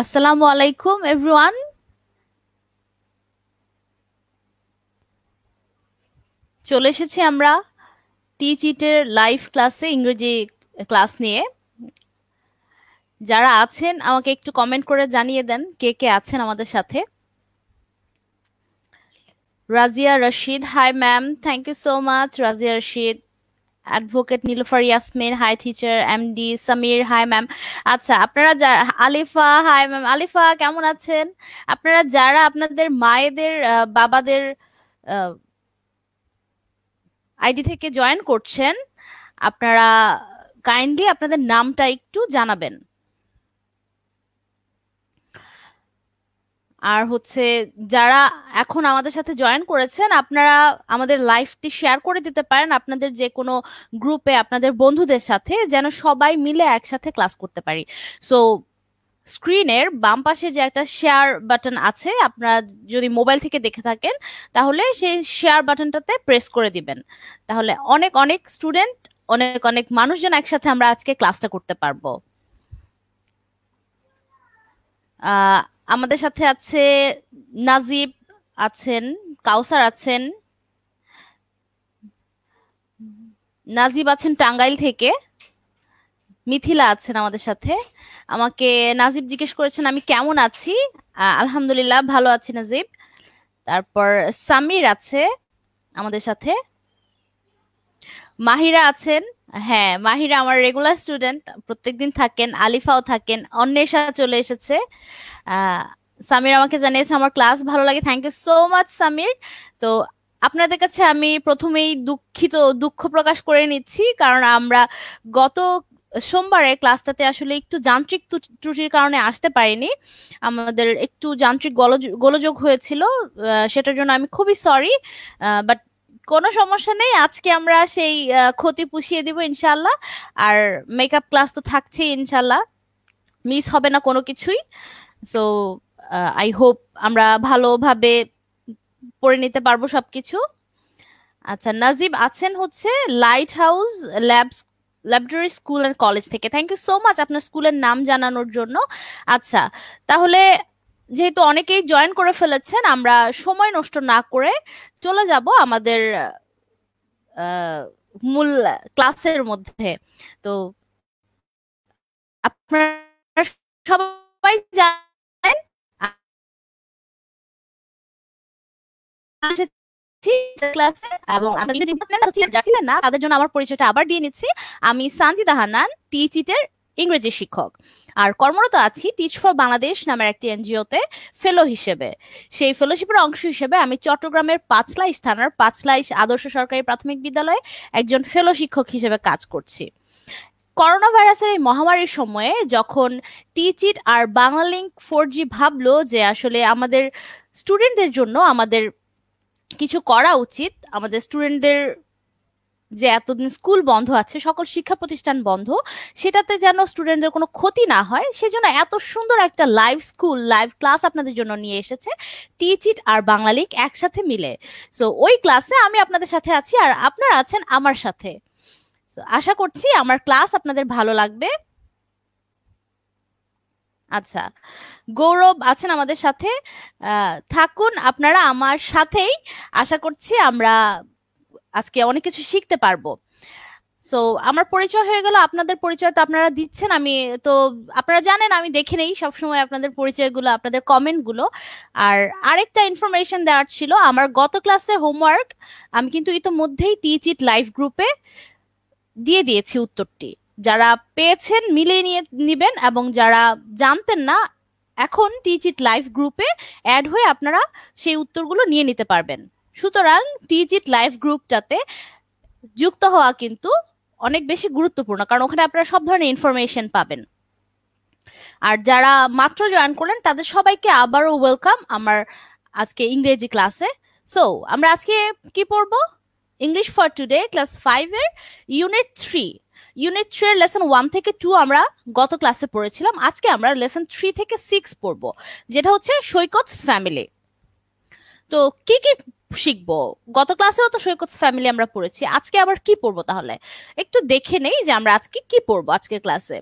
আসসালামু আলাইকুম এভরিওয়ান চলে এসেছি আমরা টিচিটের লাইভ ক্লাসে ইংরেজি ক্লাস নিয়ে যারা আছেন আমাকে একটু কমেন্ট করে জানিয়ে দেন কে কে আছেন আমাদের সাথে Razia Rashid hi ma'am thank you so much Razia Rashid advocate Nilufar Yasmin hi teacher MD Samir hi ma'am আচ্ছা আপনারা যারা আলিফা হাই ম্যাম আলিফা কেমন আছেন আপনারা যারা আপনাদের মায়েদের বাবাদের আইডি থেকে জয়েন করছেন আপনারা কাইন্ডলি আপনাদের নামটা একটু জানাবেন আর হচ্ছে যারা এখন আমাদের সাথে জয়েন করেছেন আপনারা আমাদের লাইফটি শেয়ার করে দিতে পারেন আপনাদের যে কোনো গ্রুপে আপনাদের বন্ধুদের সাথে যেন সবাই মিলে একসাথে ক্লাস করতে পারি সো স্ক্রিনের বাম পাশে যে একটা শেয়ার বাটন আছে আপনারা যদি মোবাইল থেকে দেখে থাকেন তাহলে সেই শেয়ার বাটনটাতে প্রেস করে দিবেন তাহলে অনেক অনেক স্টুডেন্ট অনেক অনেক মানুষজন একসাথে আমরা আজকে ক্লাসটা করতে পারবো আমাদের সাথে আছে নাজিব আছেন কাউসার আছেন নাজিব আছেন টাঙ্গাইল থেকে মিথিলা আছেন আমাদের সাথে আমাকে নাজিব জিজ্ঞেস করেছেন আমি কেমন আছি আলহামদুলিল্লাহ ভালো আছি নাজিব তারপর সামির আছে আমাদের সাথে মাহিরা আছেন হ্যাঁ মাহিরা আমার রেগুলার স্টুডেন্ট প্রত্যেকদিন থাকেন আলিফাও থাকেন অন্বেষা চলে এসেছে সামির আমাকে জানিয়েছে আমার ক্লাস ভালো লাগে thank you so much Samir তো আপনাদের কাছে আমি প্রথমেই দুঃখিত দুঃখ প্রকাশ করে নিচ্ছি কারণ আমরা গত সোমবারে ক্লাসটাতে আসলে একটু যান্ত্রিক ত্রুটির কারণে আসতে পারিনি আমাদের একটু যান্ত্রিক গোলযোগ হয়েছিল সেটার জন্য আমি খুবই সরি বাট কোনো সমস্যা নেই আজকে আমরা সেই ক্ষতি পুষিয়ে দিব ইনশাল্লাহ আর মেকআপ ক্লাস তো থাকছেই ইনশাল্লাহ মিস হবে না কোনো কিছুই সো আই হোপ আমরা ভালোভাবে পড়ে নিতে পারবো সবকিছু আচ্ছা নাজিব আছেন হচ্ছে light house labs laboratory school and college থেকে থ্যাংক ইউ সো মাচ আপনার স্কুলের নাম জানানোর জন্য আচ্ছা তাহলে যেহেতু অনেকেই জয়েন করে ফেলেছেন আমরা সময় নষ্ট না করে চলে যাব আমাদের মূল ক্লাসের মধ্যে তো আপনারা সবাই জানেন ক্লাসে এবং আমি না তাদের জন্য আমার পরিচয়টা আবার দিয়ে নিচ্ছি আমি সানজিদা হানান টিচিটের ইংরেজি শিক্ষক আর কর্মরত আছি টিচ ফর বাংলাদেশ নামের একটি এনজিওতে ফেলো হিসেবে সেই ফেলোশিপের অংশ হিসেবে আমি চট্টগ্রামের পাঁচলাইশ থানার পাঁচলাইশ আদর্শ সরকারি প্রাথমিক বিদ্যালয়ে একজন ফেলো শিক্ষক হিসেবে কাজ করছি করোনা ভাইরাসের এই মহামারীর সময়ে যখন টিচিট আর বাংলালিঙ্ক ফোর জি ভাবলো যে আসলে আমাদের স্টুডেন্টদের জন্য আমাদের কিছু করা উচিত আমাদের স্টুডেন্টদের যে এতদিন স্কুল বন্ধ আছে সকল শিক্ষা প্রতিষ্ঠান বন্ধ সেটাতে যেন স্টুডেন্টদের কোনো ক্ষতি না হয় সেজন্য এত সুন্দর একটা লাইভ স্কুল লাইভ ক্লাস আপনাদের জন্য নিয়ে এসেছে টিচ ইট আর বাংলা একসাথে মিলে সো ওই ক্লাসে আমি আপনাদের সাথে আছি আর আপনারা আছেন আমার সাথে আশা করছি আমার ক্লাস আপনাদের ভালো লাগবে আচ্ছা গৌরব আছেন আমাদের সাথে থাকুন আপনারা আমার সাথেই আশা করছি আমরা আজকে অনেক কিছু শিখতে পারবো সো আমার পরিচয় হয়ে গেল আপনাদের পরিচয় তো আপনারা দিচ্ছেন আমি তো আপনারা জানেন আমি দেখে নেই সবসময় আপনাদের পরিচয়গুলো আপনাদের কমেন্টগুলো আর আরেকটা ইনফরমেশন দেওয়ার ছিল আমার গত ক্লাসের হোমওয়ার্ক আমি কিন্তু ইতোমধ্যেই টিচ ইট লাইভ গ্রুপে দিয়ে দিয়েছি উত্তরটি যারা পেয়েছেন মিলিয়ে নিয়ে নেবেন এবং যারা জানতেন না এখন টিচ ইট লাইভ গ্রুপে অ্যাড হয়ে আপনারা সেই উত্তরগুলো নিয়ে নিতে পারবেন সুতরাং টিজিট লাইভ গ্রুপটাতে যুক্ত হওয়া কিন্তু অনেক বেশি গুরুত্বপূর্ণ কারণ ওখানে আপনারা সব ধরনের ইনফরমেশন পাবেন আর যারা মাত্র জয়েন করলেন তাদের সবাইকে আবারও ওয়েলকাম আমার আজকে ইংরেজি ক্লাসে সো আমরা আজকে কি পড়বো ইংলিশ ফর টুডে ক্লাস ফাইভের ইউনিট থ্রি ইউনিট থ্রি এর লেসন ওয়ান থেকে টু আমরা গত ক্লাসে পড়েছিলাম আজকে আমরা লেসন থ্রি থেকে সিক্স পড়বো যেটা হচ্ছে সৈকত ফ্যামিলি তো কি কি শিখবো গত ক্লাসেও তো সৈকত ফ্যামিলি আমরা পড়েছি আজকে আবার কি পড়বো তাহলে একটু দেখে নেই যে আমরা আজকে কি পড়বো আজকের ক্লাসে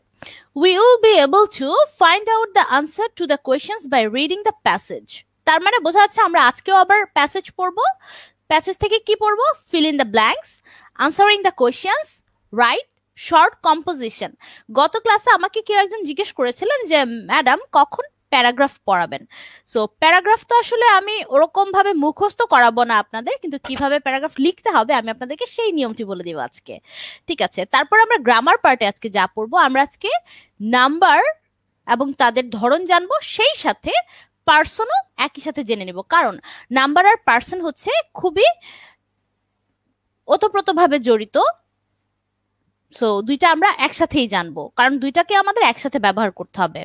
we will be able to find out the answer to the questions by reading the passage তার মানে বোঝা যাচ্ছে আমরা আজকেও আবার প্যাসেজ পড়বো প্যাসেজ থেকে কি পড়বো fill in the blanks answering the questions write short composition গত ক্লাসে আমাকে কেউ একজন জিজ্ঞেস করেছিলেন যে ম্যাডাম কখন প্যারাগ্রাফ পড়াবেন সো প্যারাগ্রাফ তো আসলে আমি ওরকমভাবে মুখস্থ করাবো না আপনাদের কিন্তু কিভাবে প্যারাগ্রাফ লিখতে হবে আমি আপনাদেরকে সেই নিয়মটি বলে দেবো আজকে ঠিক আছে তারপর আমরা গ্রামার পার্টে আজকে যা পড়বো আমরা আজকে নাম্বার এবং তাদের ধরন জানবো সেই সাথে পার্সনও একই সাথে জেনে নেব কারণ নাম্বার আর পার্সন হচ্ছে খুবই ওতপ্রোতভাবে জড়িত সো দুইটা আমরা একসাথেই জানবো কারণ দুইটাকে আমাদের একসাথে ব্যবহার করতে হবে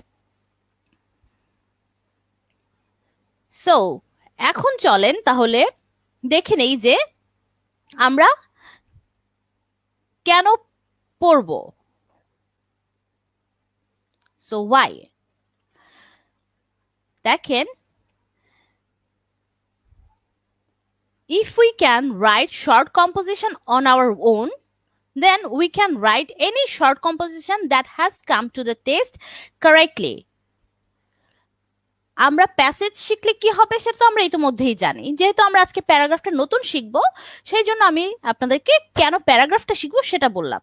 সো এখন চলেন তাহলে দেখে নেই যে আমরা কেন পড়ব সো ওয়াই দেখেন if we can write short composition on our own then we can write any short composition that has come to the test correctly আমরা প্যাসেজ শিখলে কি হবে সেটা তো আমরা ইতিমধ্যেই জানি যেহেতু আমরা আজকে প্যারাগ্রাফটা নতুন শিখবো সেই জন্য আমি আপনাদেরকে কেন প্যারাগ্রাফটা শিখবো সেটা বললাম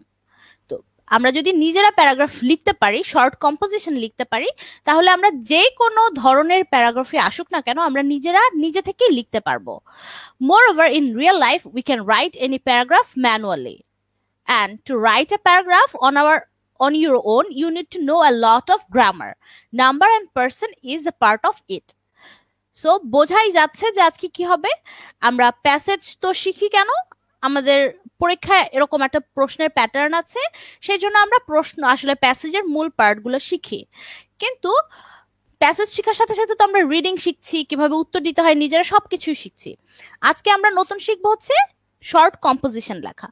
তো আমরা যদি নিজেরা প্যারাগ্রাফ লিখতে পারি শর্ট কম্পোজিশন লিখতে পারি তাহলে আমরা যে কোনো ধরনের প্যারাগ্রাফে আসুক না কেন আমরা নিজেরা নিজে থেকেই লিখতে পারবো moreover in real life we can write any paragraph manually and to write a paragraph on our on your own, you need to know a lot of grammar. Number and person is a part of it. So বোঝাই যাচ্ছে যে আজকে কি হবে আমরা passage তো শিখি কেন আমাদের পরীক্ষায় এরকম একটা প্রশ্নের প্যাটার্ন আছে সেই জন্য আমরা প্রশ্ন আসলে প্যাসেজের মূল পার্টগুলো শিখি কিন্তু প্যাসেজ শেখার সাথে সাথে তো আমরা রিডিং শিখছি কিভাবে উত্তর দিতে হয় নিজেরা সব কিছুই শিখছি আজকে আমরা নতুন শিখবো হচ্ছে শর্ট কম্পোজিশন লেখা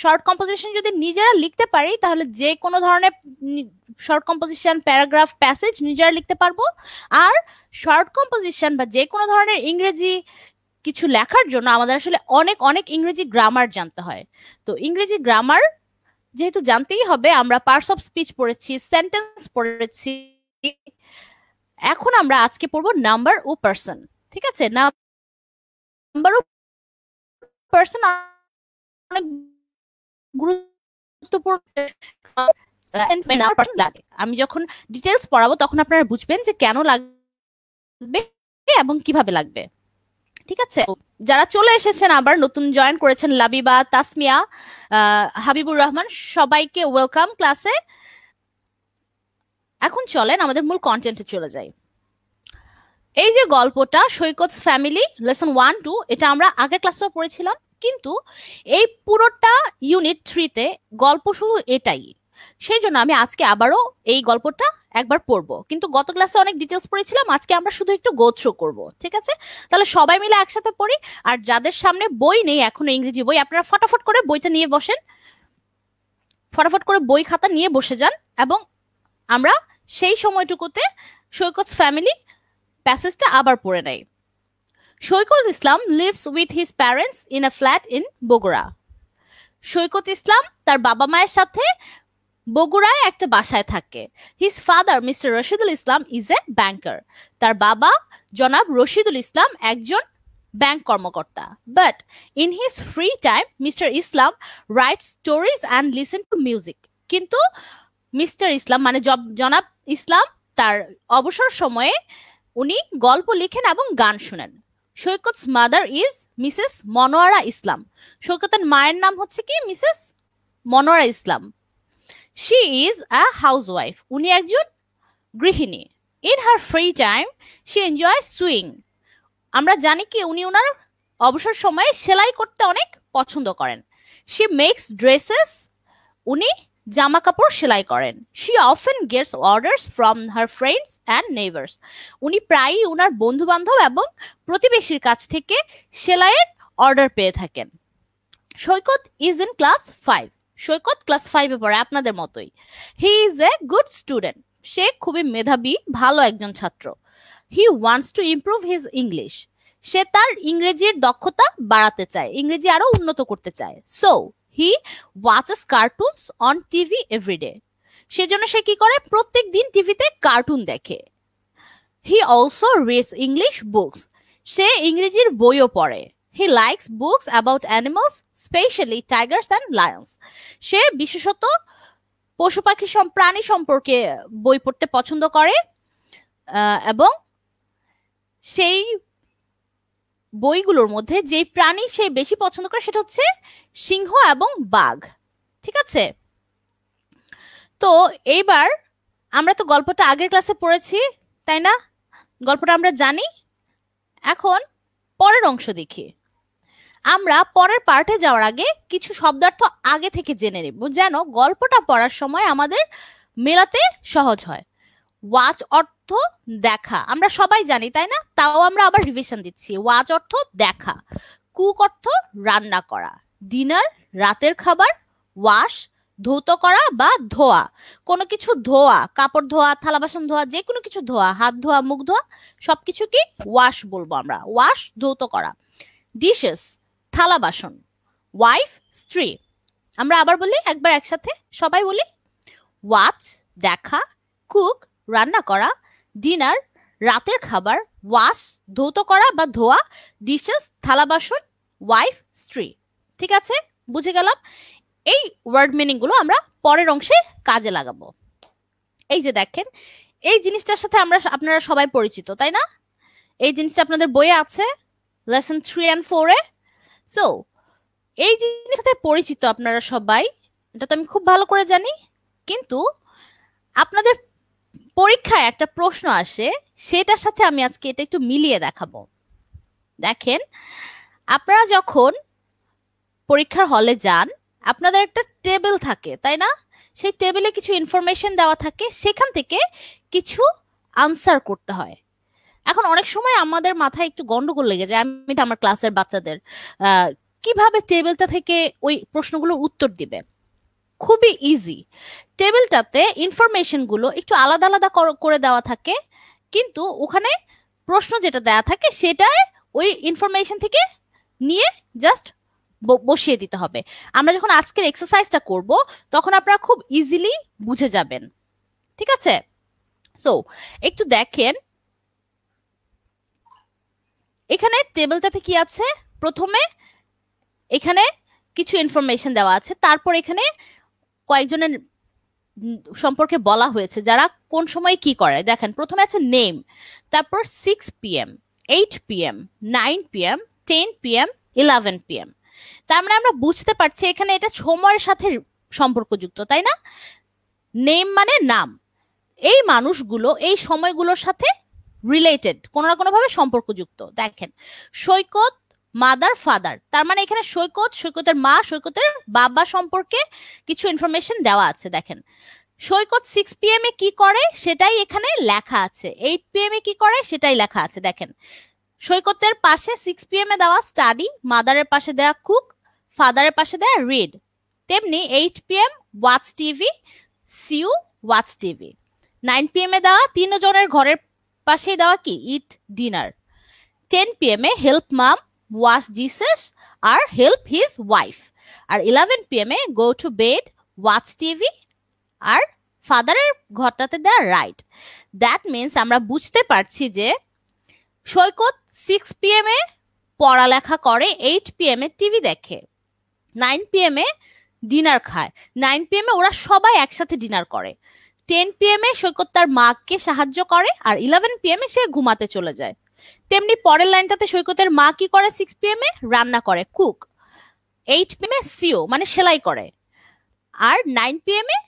শর্ট কম্পোজিশন যদি নিজেরা লিখতে পারি তাহলে যে কোনো ধরনের শর্ট কম্পোজিশন প্যারাগ্রাফ প্যাসেজ নিজেরা লিখতে পারবো আর শর্ট কম্পোজিশন বা যে কোনো ধরনের ইংরেজি কিছু লেখার জন্য আমাদের আসলে অনেক অনেক ইংরেজি গ্রামার জানতে হয় তো ইংরেজি গ্রামার যেহেতু জানতেই হবে আমরা পার্টস অফ স্পিচ পড়েছি সেন্টেন্স পড়েছি এখন আমরা আজকে পড়বো নাম্বার ও পার্সন ঠিক আছে নাম্বার ও পার্সন অনেক গুরুত্বপূর্ণ লাগে আমি যখন ডিটেলস পড়াবো তখন আপনারা বুঝবেন যে কেন লাগবে এবং কিভাবে লাগবে ঠিক আছে যারা চলে এসেছেন আবার নতুন জয়েন করেছেন লাবিবা তাসমিয়া হাবিবুর রহমান সবাইকে ওয়েলকাম ক্লাসে এখন চলেন আমাদের মূল কন্টেন্টে চলে যাই এই যে গল্পটা Saikat family lesson one two এটা আমরা আগের ক্লাসেও পড়েছিলাম কিন্তু এই পুরোটা ইউনিট থ্রিতে গল্প শুধু এটাই সেই জন্য আমি আজকে আবারও এই গল্পটা একবার পড়ব কিন্তু গত ক্লাসে অনেক ডিটেলস পড়েছিলাম আজকে আমরা শুধু একটু গোছ করব ঠিক আছে তাহলে সবাই মিলে একসাথে পড়ি আর যাদের সামনে বই নেই এখনো ইংরেজি বই আপনারা ফটাফট করে বইটা নিয়ে বসেন ফটাফট করে বই খাতা নিয়ে বসে যান এবং আমরা সেই সময়টুকুতে সৈকত ফ্যামিলি প্যাসেজটা আবার পড়ে নেয় Saikat Islam lives with his parents in a flat in Bogura Saikat Islam তার বাবা মায়ের সাথে বগুড়ায় একটা বাসায় থাকে his father Mr Rashidul Islam is a banker তার বাবা জনাব রশিদুল ইসলাম একজন ব্যাংক কর্মকর্তা but in his free time Mr Islam write stories and listen to music কিন্তু মিস্টার ইসলাম মানে জনাব ইসলাম তার অবসর সময়ে উনি গল্প লিখেন এবং গান শুনেন Saikat mother is Mrs Monowara Islam সৈকতের মায়ের নাম হচ্ছে কি Mrs Monowara Islam she is a housewife উনি একজন গৃহিণী in her free time she enjoy sewing আমরা জানি কি উনি ওনার অবসর সময়ে সেলাই করতে অনেক পছন্দ করেন শি মেক্স ড্রেসেস উনি জামা কাপড় সেলাই করেন she often gets orders from her friends and neighbours উনি প্রায়ই ওনার বন্ধু বান্ধব এবং প্রতিবেশীর কাছ থেকে সেলাইয়ের অর্ডার পেয়ে থাকেন Saikat is in class five Saikat class ফাইভে পড়ে আপনাদের মতোই he is a good student সে খুবই মেধাবী ভালো একজন ছাত্র he wants to improve his English সে তার ইংরেজির দক্ষতা বাড়াতে চায় ইংরেজি আরো উন্নত করতে চায় so he watches cartoons on TV everyday সেজন্য সে কি করে প্রত্যেক দিন টিভিতে কার্টুন দেখে he also reads English books সে ইংরেজির বইও পড়ে he likes books about animals specially tigers and lions সে বিশেষত পশু পাখি প্রাণী সম্পর্কে বই পড়তে পছন্দ করে এবং সেই বইগুলোর মধ্যে যে প্রাণী সে বেশি পছন্দ করে সেটা হচ্ছে সিংহ এবং বাঘ ঠিক আছে তো এইবার আমরা তো গল্পটা আগের ক্লাসে পড়েছি তাই না গল্পটা আমরা জানি এখন পরের অংশ দেখি আমরা পরের পার্টে যাওয়ার আগে কিছু শব্দার্থ আগে থেকে জেনে নেব যেন গল্পটা পড়ার সময় আমাদের মেলাতে সহজ হয় ওয়াচ অর্থ দেখা আমরা সবাই জানি তাই না তাও আমরা আবার রিভিশন দিচ্ছি ওয়াচ অর্থ দেখা কুক অর্থ রান্না করা ডিনার রাতের খাবার ওয়াশ ধৌত করা বা ধোয়া কোনো কিছু ধোয়া কাপড় ধোয়া থালা বাসন ধোয়া যে কোনো কিছু ধোয়া হাত ধোয়া মুখ ধোয়া সবকিছু কি ওয়াশ বলবো আমরা ওয়াশ ধৌত করা ডিশেস থালা বাসন ওয়াইফ স্ত্রী আমরা আবার বলি একবার একসাথে সবাই বলি ওয়াচ দেখা কুক রান্না করা ডিনার রাতের খাবার ওয়াশ ধৌত করা বা ধোয়া ডিশেস থালা বাসন ওয়াইফ স্ত্রী ঠিক আছে বুঝে গেলাম এই ওয়ার্ড মিনিংগুলো আমরা পরের অংশে কাজে লাগাবো এই যে দেখেন এই জিনিসটার সাথে আমরা আপনারা সবাই পরিচিত তাই না এই জিনিসটা আপনাদের বইয়ে আছে লেসন থ্রি অ্যান্ড ফোরে সো এই জিনিসের সাথে পরিচিত আপনারা সবাই এটা তো আমি খুব ভালো করে জানি কিন্তু আপনাদের পরীক্ষায় একটা প্রশ্ন আসে সেটার সাথে আমি আজকে এটা একটু মিলিয়ে দেখাবো দেখেন আপনারা যখন পরীক্ষার হলে যান আপনাদের একটা টেবিল থাকে তাই না সেই টেবিলে কিছু ইনফরমেশন দেওয়া থাকে সেখান থেকে কিছু আনসার করতে হয় এখন অনেক সময় আমাদের মাথায় একটু গন্ডগোল লেগে যায় আমি তো আমার ক্লাসের বাচ্চাদের কিভাবে টেবিলটা থেকে ওই প্রশ্নগুলোর উত্তর দিবে খুবই ইজি টেবিলটাতে ইনফরমেশনগুলো একটু আলাদা আলাদা করে দেওয়া থাকে কিন্তু ওখানে প্রশ্ন যেটা দেওয়া থাকে সেটাই ওই ইনফরমেশন থেকে নিয়ে জাস্ট বসিয়ে দিতে হবে আমরা যখন আজকের এক্সারসাইজটা করব তখন আপনারা খুব ইজিলি বুঝে যাবেন ঠিক আছে সো একটু দেখেন এখানে টেবিলটাতে কি আছে প্রথমে এখানে কিছু ইনফরমেশন দেওয়া আছে তারপর এখানে কয়েকজনের সম্পর্কে বলা হয়েছে যারা কোন সময় কি করে দেখেন প্রথমে আছে নেম তারপর six PM eight PM nine PM ten PM eleven PM তার মানে আমরা বুঝতে পারছি এখানে এটা সময়ের সাথে সম্পর্কযুক্ত তাই না নেম মানে নাম এই মানুষগুলো এই সময়গুলোর সাথে রিলেটেড কোনো না কোনোভাবে সম্পর্কযুক্ত দেখেন সৈকত মাদার ফাদার তার মানে এখানে সৈকত সৈকতের মা সৈকতের বাবা সম্পর্কে কিছু ইনফরমেশন দেওয়া আছে দেখেন সৈকত সিক্স পিএম এ কি করে সেটাই এখানে লেখা আছে এইট পিএম এ কি করে সেটাই লেখা আছে দেখেন সৈকতের পাশে সিক্স পিএম এ দেওয়া স্টাডি মাদারের পাশে দেওয়া কুক ফাদারের পাশে দেওয়া রিড তেমনি eight PM watch TV sew watch TV nine PM এ দেওয়া তিনজনের ঘরের পাশেই দেওয়া কি ইট ডিনার টেন পিএম এ হেল্প মাম ওয়াশ dishes আর হেল্প হিজ ওয়াইফ আর ইলেভেন পিএম এ go to bed watch TV আর ফাদারের ঘরটাতে দেয়া রাইট দ্যাট মিন্স আমরা বুঝতে পারছি যে সৈকত সিক্স পিএম এ পড়ালেখা করে এইট পিএম এ টিভি দেখে নাইন পিএম এ ডিনার খায় নাইন পিএম এ ওরা সবাই একসাথে ডিনার করে টেন পিএম এ সৈকত তার মাকে সাহায্য করে আর ইলেভেন পিএম এ সে ঘুমাতে চলে যায় তেমনি পরের লাইনটাতে সৈকতের মা কি করে সিক্স পিএম এ রান্না করে কুক এইট পিএম এ সিও মানে সেলাই করে আর নাইন পিএম এ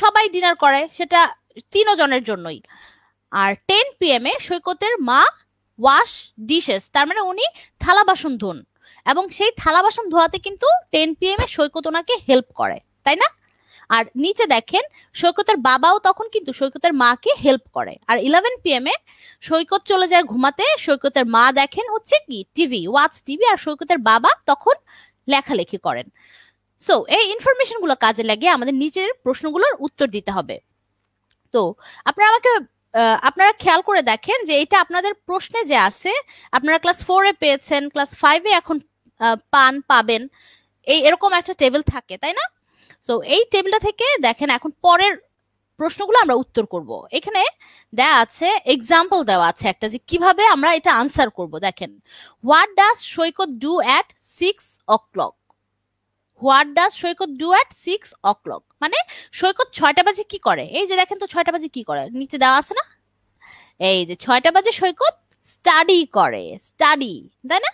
সবাই ডিনার করে সেটা জনের জন্যই আর টেন পিএম এ সৈকতের মা ওয়াশ ডিশেস তার মানে উনি থালা বাসন ধুন এবং সেই থালা বাসন ধোয়াতে কিন্তু টেন পিএম এ সৈকত ওনাকে হেল্প করে তাই না আর নিচে দেখেন সৈকতের বাবাও তখন কিন্তু সৈকতের মাকে হেল্প করে আর ইলেভেন পিএম এ সৈকত চলে যায় ঘুমাতে সৈকতের মা দেখেন হচ্ছে কি টিভি ওয়াচ টিভি আর সৈকতের বাবা তখন লেখালেখি করেন সো এই ইনফরমেশনগুলো কাজে লাগিয়ে আমাদের নিজের প্রশ্নগুলোর উত্তর দিতে হবে তো আপনারা আমাকে আপনারা খেয়াল করে দেখেন যে এটা আপনাদের প্রশ্নে যে আছে আপনারা ক্লাস ফোরে পেয়েছেন ক্লাস ফাইভে এখন পান পাবেন এই এরকম একটা টেবিল থাকে তাই না সো এই টেবিলটা থেকে দেখেন এখন পরের প্রশ্নগুলো আমরা উত্তর করব এখানে দেয়া আছে এক্সাম্পল দেওয়া আছে একটা যে কিভাবে আমরা এটা আনসার করব দেখেন what does Saikat do at six o'clock what does Saikat do at six o'clock মানে সৈকত ছয়টা বাজে কি করে এই যে দেখেন তো ছয়টা বাজে কি করে নিচে দেওয়া আছে না এই যে ছয়টা বাজে সৈকত স্টাডি করে স্টাডি তাই না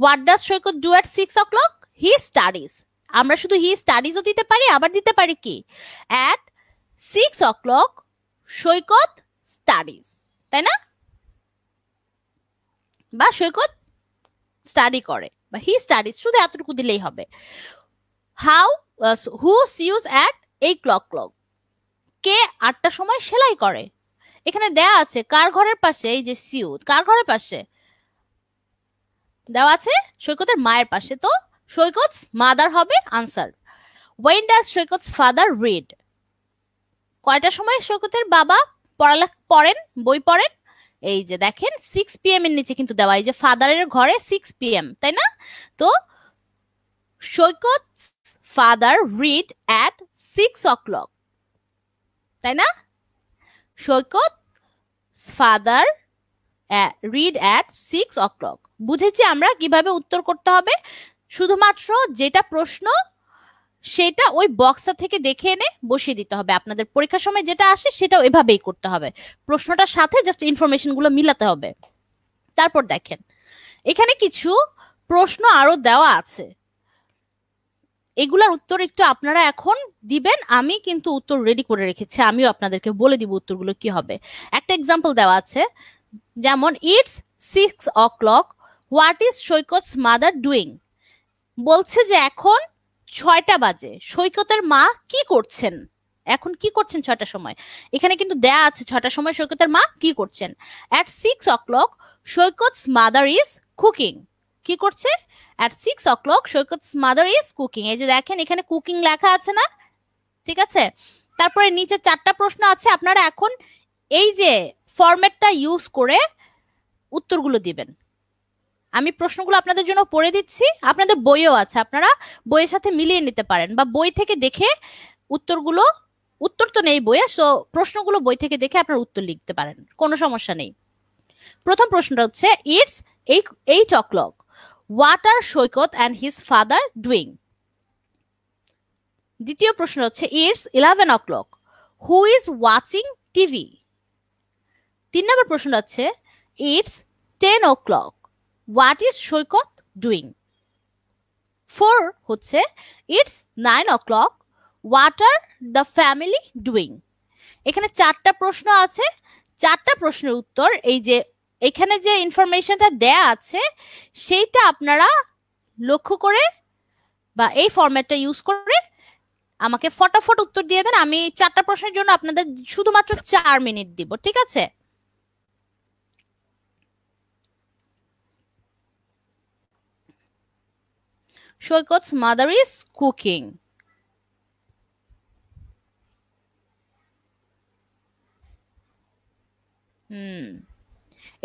what does Saikat do at six o'clock he studies আমরা শুধু হি স্টাডিজও দিতে পারি আবার দিতে পারি কি at six o'clock Saikat studies তাই না বা সৈকত স্টাডি করে বা হি স্টাডিজ শুধু এতটুকু দিলেই হবে হাউ হু সিউজ অ্যাট এই ক্লক ক্লক কে আটটা সময় সেলাই করে এখানে দেয়া আছে কার ঘরের পাশে এই যে সিউ কার ঘরের পাশে দেওয়া আছে সৈকতের মায়ের পাশে তো সৈকত মাদার হবে answer when does Saikat father read কয়টার সময় সৈকতের বাবা পড়ালেখা পড়েন বই পড়েন এই যে দেখেন সিক্স পিএম এর নিচে কিন্তু দেওয়া এই যে ফাদারের ঘরে সিক্স পিএম তাই না তো Saikat father read at six o'clock তাই না Saikat father read at six o'clock বুঝেছি আমরা কিভাবে উত্তর করতে হবে শুধুমাত্র যেটা প্রশ্ন সেটা ওই বক্সটা থেকে দেখে এনে বসিয়ে দিতে হবে আপনাদের পরীক্ষার সময় যেটা আসে সেটা ওইভাবেই করতে হবে প্রশ্নটার সাথে জাস্ট গুলো মিলাতে হবে তারপর দেখেন এখানে কিছু প্রশ্ন আরো দেওয়া আছে এগুলার উত্তর একটু আপনারা এখন দিবেন আমি কিন্তু উত্তর রেডি করে রেখেছি আমিও আপনাদেরকে বলে দিব উত্তরগুলো কি হবে একটা এক্সাম্পল দেওয়া আছে যেমন it's six o'clock what is Saikat's mother doing বলছে যে এখন ছয়টা বাজে সৈকতের মা কি করছেন এখন কি করছেন ছয়টার সময় এখানে কিন্তু দেয়া আছে ছয়টার সময় সৈকতের মা কি করছেন at six o'clock Saikat mother is cooking কি করছে at six o'clock Saikat mother is cooking এই যে দেখেন এখানে কুকিং লেখা আছে না ঠিক আছে তারপরে নিচে চারটা প্রশ্ন আছে আপনারা এখন এই যে ফরম্যাটটা ইউজ করে উত্তরগুলো দিবেন আমি প্রশ্নগুলো আপনাদের জন্য পড়ে দিচ্ছি আপনাদের বইও আছে আপনারা বইয়ের সাথে মিলিয়ে নিতে পারেন বা বই থেকে দেখে উত্তরগুলো উত্তর তো নেই বইয়ে সো প্রশ্নগুলো বই থেকে দেখে আপনারা উত্তর লিখতে পারেন কোনো সমস্যা নেই প্রথম প্রশ্নটা হচ্ছে it's eight o'clock what are Saikat and his father doing দ্বিতীয় প্রশ্ন হচ্ছে it's eleven o'clock who is watching TV তিন নম্বর প্রশ্ন হচ্ছে it's ten o'clock what is Saikat doing four হচ্ছে it's nine o'clock what are the family doing এখানে চারটা প্রশ্ন আছে চারটা প্রশ্নের উত্তর এই যে এখানে যে ইনফরমেশনটা দেয়া আছে সেইটা আপনারা লক্ষ্য করে বা এই ফর্ম্যাটটা ইউজ করে আমাকে ফটাফট উত্তর দিয়ে দেন আমি চারটা প্রশ্নের জন্য আপনাদের শুধুমাত্র চার মিনিট দিব ঠিক আছে Shoykot's মাদার ইজ কুকিং হুম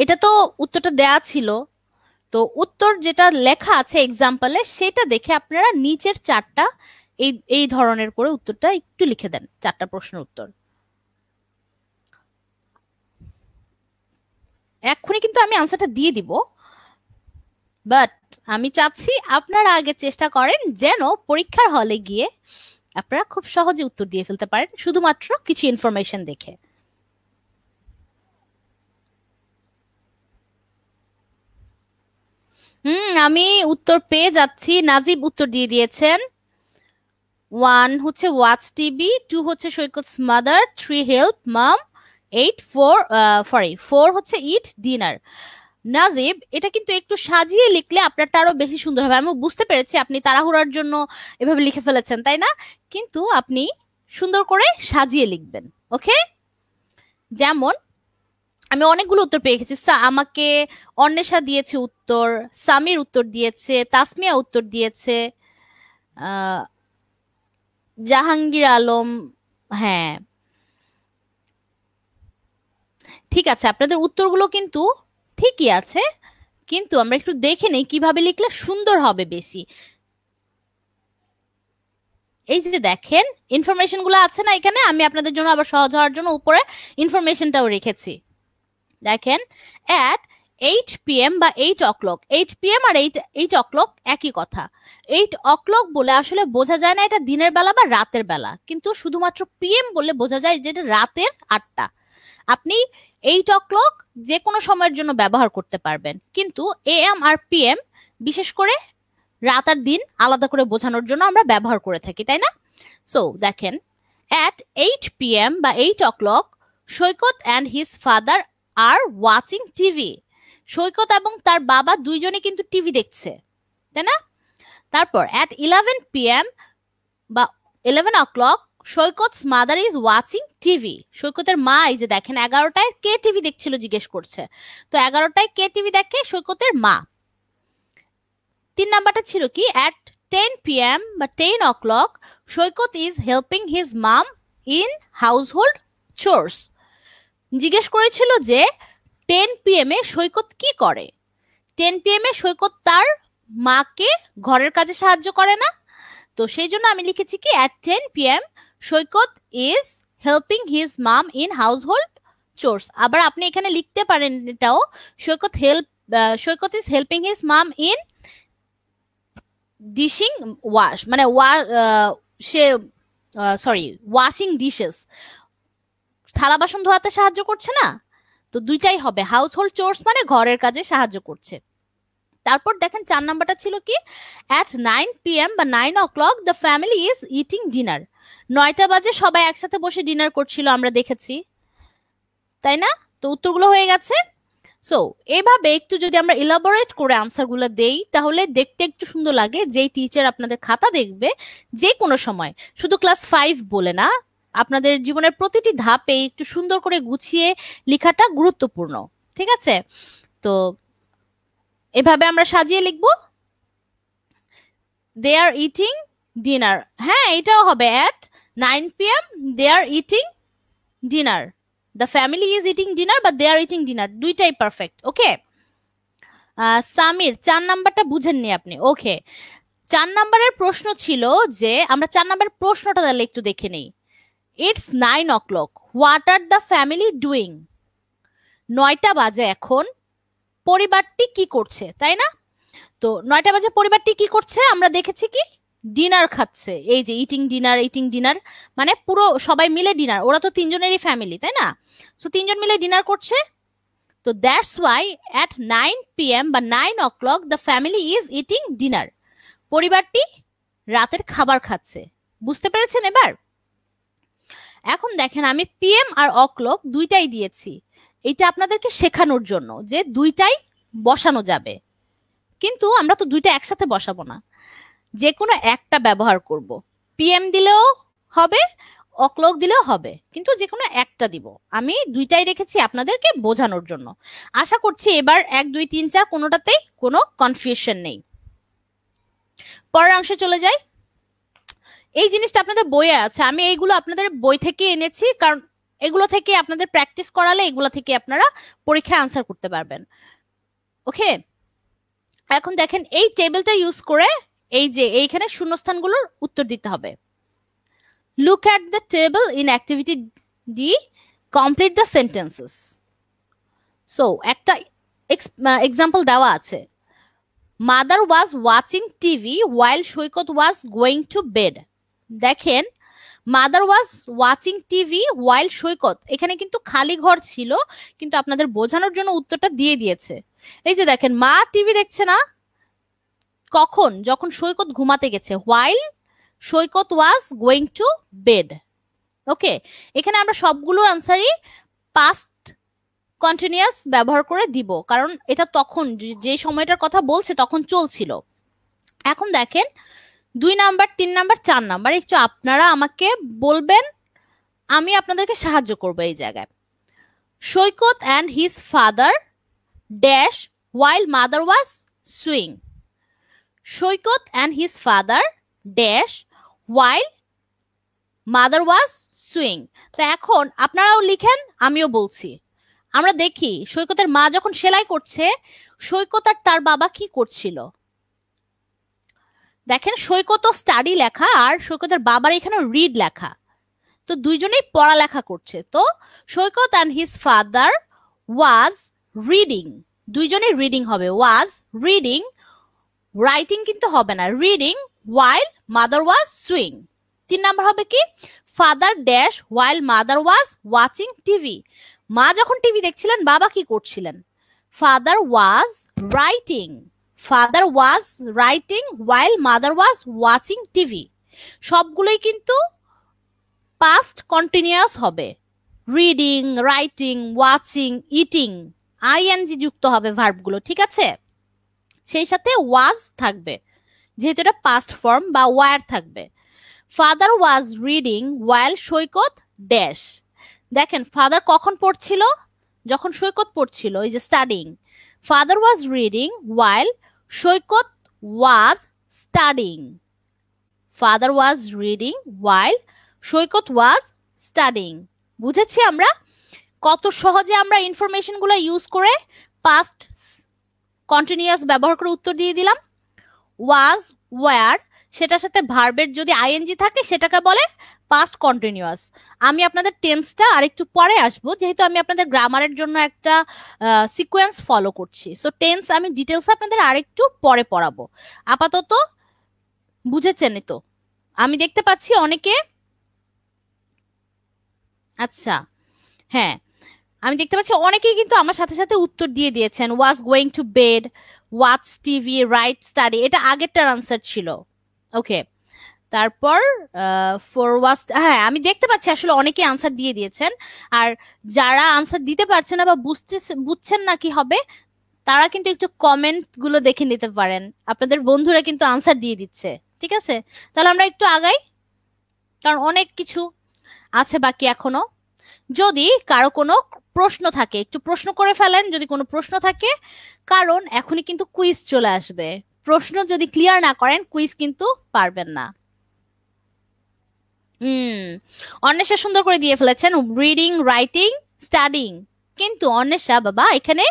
এটা তো উত্তরটা দেয়া ছিল তো উত্তর যেটা লেখা আছে এক্সাম্পলে সেটা দেখে আপনারা নিচের চারটা এই এই ধরনের করে উত্তরটা একটু লিখে দেন চারটা প্রশ্নের উত্তর এক্ষুনি কিন্তু আমি আনসারটা দিয়ে দিব বাট আমি চাচ্ছি আপনারা আগে চেষ্টা করেন যেন পরীক্ষার হলে গিয়ে আপনারা খুব সহজে উত্তর দিয়ে ফেলতে পারেন শুধুমাত্র কিছু ইনফরমেশন দেখে হুম আমি উত্তর পেয়ে যাচ্ছি নাজিব উত্তর দিয়ে দিয়েছেন ওয়ান হচ্ছে ওয়াচ টিভি টু হচ্ছে Saikat mother three help mum eight four sorry four হচ্ছে ইট ডিনার নাজিব এটা কিন্তু একটু সাজিয়ে লিখলে আপনারটা আরো বেশি সুন্দর হবে আমি বুঝতে পেরেছি আপনি তাড়াহুড়ার জন্য এভাবে লিখে ফেলেছেন তাই না কিন্তু আপনি সুন্দর করে সাজিয়ে লিখবেন ওকে যেমন আমি অনেকগুলো উত্তর পেয়ে গেছি আমাকে অন্বেষা দিয়েছে উত্তর সামির উত্তর দিয়েছে তাসমিয়া উত্তর দিয়েছে জাহাঙ্গীর আলম হ্যাঁ ঠিক আছে আপনাদের উত্তরগুলো কিন্তু ঠিকই আছে কিন্তু আমরা একটু দেখে নেই কিভাবে লিখলে সুন্দর হবে বেশি এই যে দেখেন ইনফরমেশন গুলো আছে না এখানে আমি আপনাদের জন্য আবার সহজ হওয়ার জন্য উপরে ইনফরমেশনটাও রেখেছি দেখেন অ্যাট এইট পিএম বা এইট অক্লক এইট পিএম আর এইট এইট অক্লক একই কথা এইট অক্লক বলে আসলে বোঝা যায় না এটা দিনের বেলা বা রাতের বেলা কিন্তু শুধুমাত্র পিএম বলে বোঝা যায় এটা রাতের আটটা আপনি এইট ও ক্লক যে কোনো সময়ের জন্য ব্যবহার করতে পারবেন কিন্তু এ এম আর পি এম বিশেষ করে রাত আর দিন আলাদা করে বোঝানোর জন্য আমরা ব্যবহার করে থাকি তাই না সো দেখেন অ্যাট এইট পি এম বা eight o'clock Saikat and his father are watching TV Saikat এবং তার বাবা দুইজনে কিন্তু টিভি দেখছে তাই না তারপর অ্যাট ইলেভেন পি এম বা eleven o'clock Saikat mother is watching TV সৈকতের মা এই যে দেখেন এগারোটায় কে টিভি দেখছিল জিজ্ঞেস করছে তো এগারোটায় কে টিভি দেখে সৈকতের মা তিন নাম্বারটা ছিল কি অ্যাট টেন পি এম বা ten o'clock Saikat is helping his mum in household chores জিজ্ঞেস করেছিল যে টেন পি এম এ সৈকত কি করে টেন পি এম এ সৈকত তার মাকে ঘরের কাজে সাহায্য করে না তো সেই জন্য আমি লিখেছি কি at ten P M Saikat is helping his mum in household chores আবার আপনি এখানে লিখতে পারেন এটাও Saikat help Saikat is helping his mum in dishing wash মানে ওয়া সে সরি ওয়াশিং ডিশেস থালা বাসন ধোয়াতে সাহায্য করছে না তো দুইটাই হবে হাউস হোল্ড চোর্স মানে ঘরের কাজে সাহায্য করছে তারপর দেখেন চার নাম্বারটা ছিল কি অ্যাট নাইন পি এম বা nine o'clock the family is eating dinner নয়টা বাজে সবাই একসাথে বসে ডিনার করছিল আমরা দেখেছি তাই না তো উত্তরগুলো হয়ে গেছে সো এভাবে একটু যদি আমরা ইলাবোরেট করে আনসারগুলো দেই তাহলে দেখতে একটু সুন্দর লাগে যেই টিচার আপনাদের খাতা দেখবে যে কোনো সময় শুধু ক্লাস ফাইভ বলে না আপনাদের জীবনের প্রতিটি ধাপে একটু সুন্দর করে গুছিয়ে লেখাটা গুরুত্বপূর্ণ ঠিক আছে তো এভাবে আমরা সাজিয়ে লিখব দে আর ইটিং ডিনার হ্যাঁ এটাও হবে at nine P M they are eating dinner the family is eating dinner বা দে আর ইটিং ডিনার দুইটাই পারফেক্ট ওকে সামির চার নাম্বারটা বুঝেননি আপনি ওকে চার নাম্বারের প্রশ্ন ছিল যে আমরা চার নাম্বারের প্রশ্নটা তাহলে একটু দেখে নেই it's nine o'clock what are the family doing নয়টা বাজে এখন পরিবারটি কি করছে তাই না তো নয়টা বাজে পরিবারটি কি করছে আমরা দেখেছি কি ডিনার খাচ্ছে এই যে ইটিং ডিনার ইটিং ডিনার মানে পুরো সবাই মিলে ডিনার ওরা তো তিনজনেরই ফ্যামিলি তাই না সো তিনজন মিলে ডিনার করছে তো that's why at nine P M বা nine o'clock the family is eating dinner পরিবারটি রাতের খাবার খাচ্ছে বুঝতে পেরেছেন এবার এখন দেখেন আমি পিএম আর অক্লক দুইটাই দিয়েছি এটা আপনাদেরকে শেখানোর জন্য যে দুইটাই বসানো যাবে কিন্তু আমরা তো দুইটা একসাথে বসাবো না যে কোনো একটা ব্যবহার করব পিএম দিলেও হবে অক্লক দিলেও হবে কিন্তু যে কোনো একটা দিব আমি দুইটাই রেখেছি আপনাদেরকে বোঝানোর জন্য আশা করছি এবার এক দুই তিন চার কোনোটাতেই কোনো কনফিউশন নেই পরের অংশে চলে যাই এই জিনিসটা আপনাদের বইয়ে আছে আমি এইগুলো আপনাদের বই থেকে এনেছি কারণ এগুলো থেকে আপনাদের প্র্যাকটিস করালে এগুলো থেকে আপনারা পরীক্ষায় আনসার করতে পারবেন ওকে এখন দেখেন এই টেবিলটা ইউজ করে এই যে এইখানে শূন্যস্থানগুলোর উত্তর দিতে হবে look at the table in activity D complete the sentences so একটা এক্সাম্পল দেওয়া আছে mother was watching TV while Saikat was going to bed দেখেন mother was watching TV while Saikat এখানে কিন্তু খালি ঘর ছিল কিন্তু আপনাদের বোঝানোর জন্য উত্তরটা দিয়ে দিয়েছে এই যে দেখেন মা টিভি দেখছে না কখন যখন সৈকত ঘুমাতে গেছে while Saikat was going to bed okay এখানে আমরা সবগুলো আনসারই পাস্ট কন্টিনিউয়াস ব্যবহার করে দিব কারণ এটা তখন যে সময়টার কথা বলছে তখন চলছিল এখন দেখেন দুই নাম্বার তিন নাম্বার চার নাম্বার একটু আপনারা আমাকে বলবেন আমি আপনাদেরকে সাহায্য করব এই জায়গায় Saikat and his father dash while mother was sewing Saikat and his father dash while mother was sewing তো এখন আপনারাও লিখেন আমিও বলছি আমরা দেখি সৈকতের মা যখন সেলাই করছে সৈকত আর তার বাবা কি করছিল দেখেন সৈকত স্টাডি লেখা আর সৈকতের বাবার এখানে রিড লেখা তো দুইজনেই পড়ালেখা করছে তো Saikat and his father was reading দুইজনেই রিডিং হবে ওয়াজ রিডিং রাইটিং কিন্তু হবে না reading while mother was sewing তিন নাম্বার হবে কি father dash while mother was watching TV মা যখন টিভি দেখছিলেন বাবা কি করছিলেন father was writing father was writing while mother was watching TV সবগুলোই কিন্তু পাস্ট কন্টিনিউয়াস হবে reading writing watching eating ING যুক্ত হবে ভার্বগুলো ঠিক আছে সেই সাথে ওয়াজ থাকবে যেহেতু এটা পাস্ট ফর্ম বা ওয়ার থাকবে father was reading while Saikat dash দেখেন ফাদার কখন পড়ছিল যখন সৈকত পড়ছিল ওই যে studying father was reading while Saikat was studying father was reading while Saikat was studying বুঝেছি আমরা কত সহজে আমরা ইনফরমেশনগুলো ইউজ করে পাস্ট কন্টিনিউয়াস ব্যবহার করে উত্তর দিয়ে দিলাম ওয়াজ ওয়ার সেটার সাথে ভার্বের যদি আইএনজি থাকে সেটাকে বলে পাস্ট কন্টিনিউয়াস আমি আপনাদের টেন্সটা আরেকটু পরে আসবো যেহেতু আমি আপনাদের গ্রামারের জন্য একটা সিকোয়েন্স ফলো করছি সো টেন্স আমি ডিটেলস আপনাদের আরেকটু পরে পড়াবো আপাতত বুঝেছেনই তো আমি দেখতে পাচ্ছি অনেকে আচ্ছা হ্যাঁ আমি দেখতে পাচ্ছি অনেকেই কিন্তু আমার সাথে সাথে উত্তর দিয়ে দিয়েছেন was going to bed watch TV right study এটা আগেরটার আনসার ছিল ওকে তারপর ফর ওয়াস্ট হ্যাঁ আমি দেখতে পাচ্ছি আসলে অনেকে আনসার দিয়ে দিয়েছেন আর যারা আনসার দিতে পারছে না বা বুঝতে বুঝছেন না কি হবে তারা কিন্তু একটু কমেন্ট গুলো দেখে নিতে পারেন আপনাদের বন্ধুরা কিন্তু আনসার দিয়ে দিচ্ছে ঠিক আছে তাহলে আমরা একটু আগাই কারণ অনেক কিছু আছে বাকি এখনো যদি কারো কোনো প্রশ্ন থাকে একটু প্রশ্ন করে ফেলেন যদি কোনো প্রশ্ন থাকে কারণ এখনই কিন্তু কুইজ চলে আসবে প্রশ্ন যদি ক্লিয়ার না করেন কুইজ কিন্তু পারবেন না হুম অন্বেষা সুন্দর করে দিয়ে ফেলেছেন রিডিং রাইটিং স্টাডিং কিন্তু অন্বেষা বাবা এখানে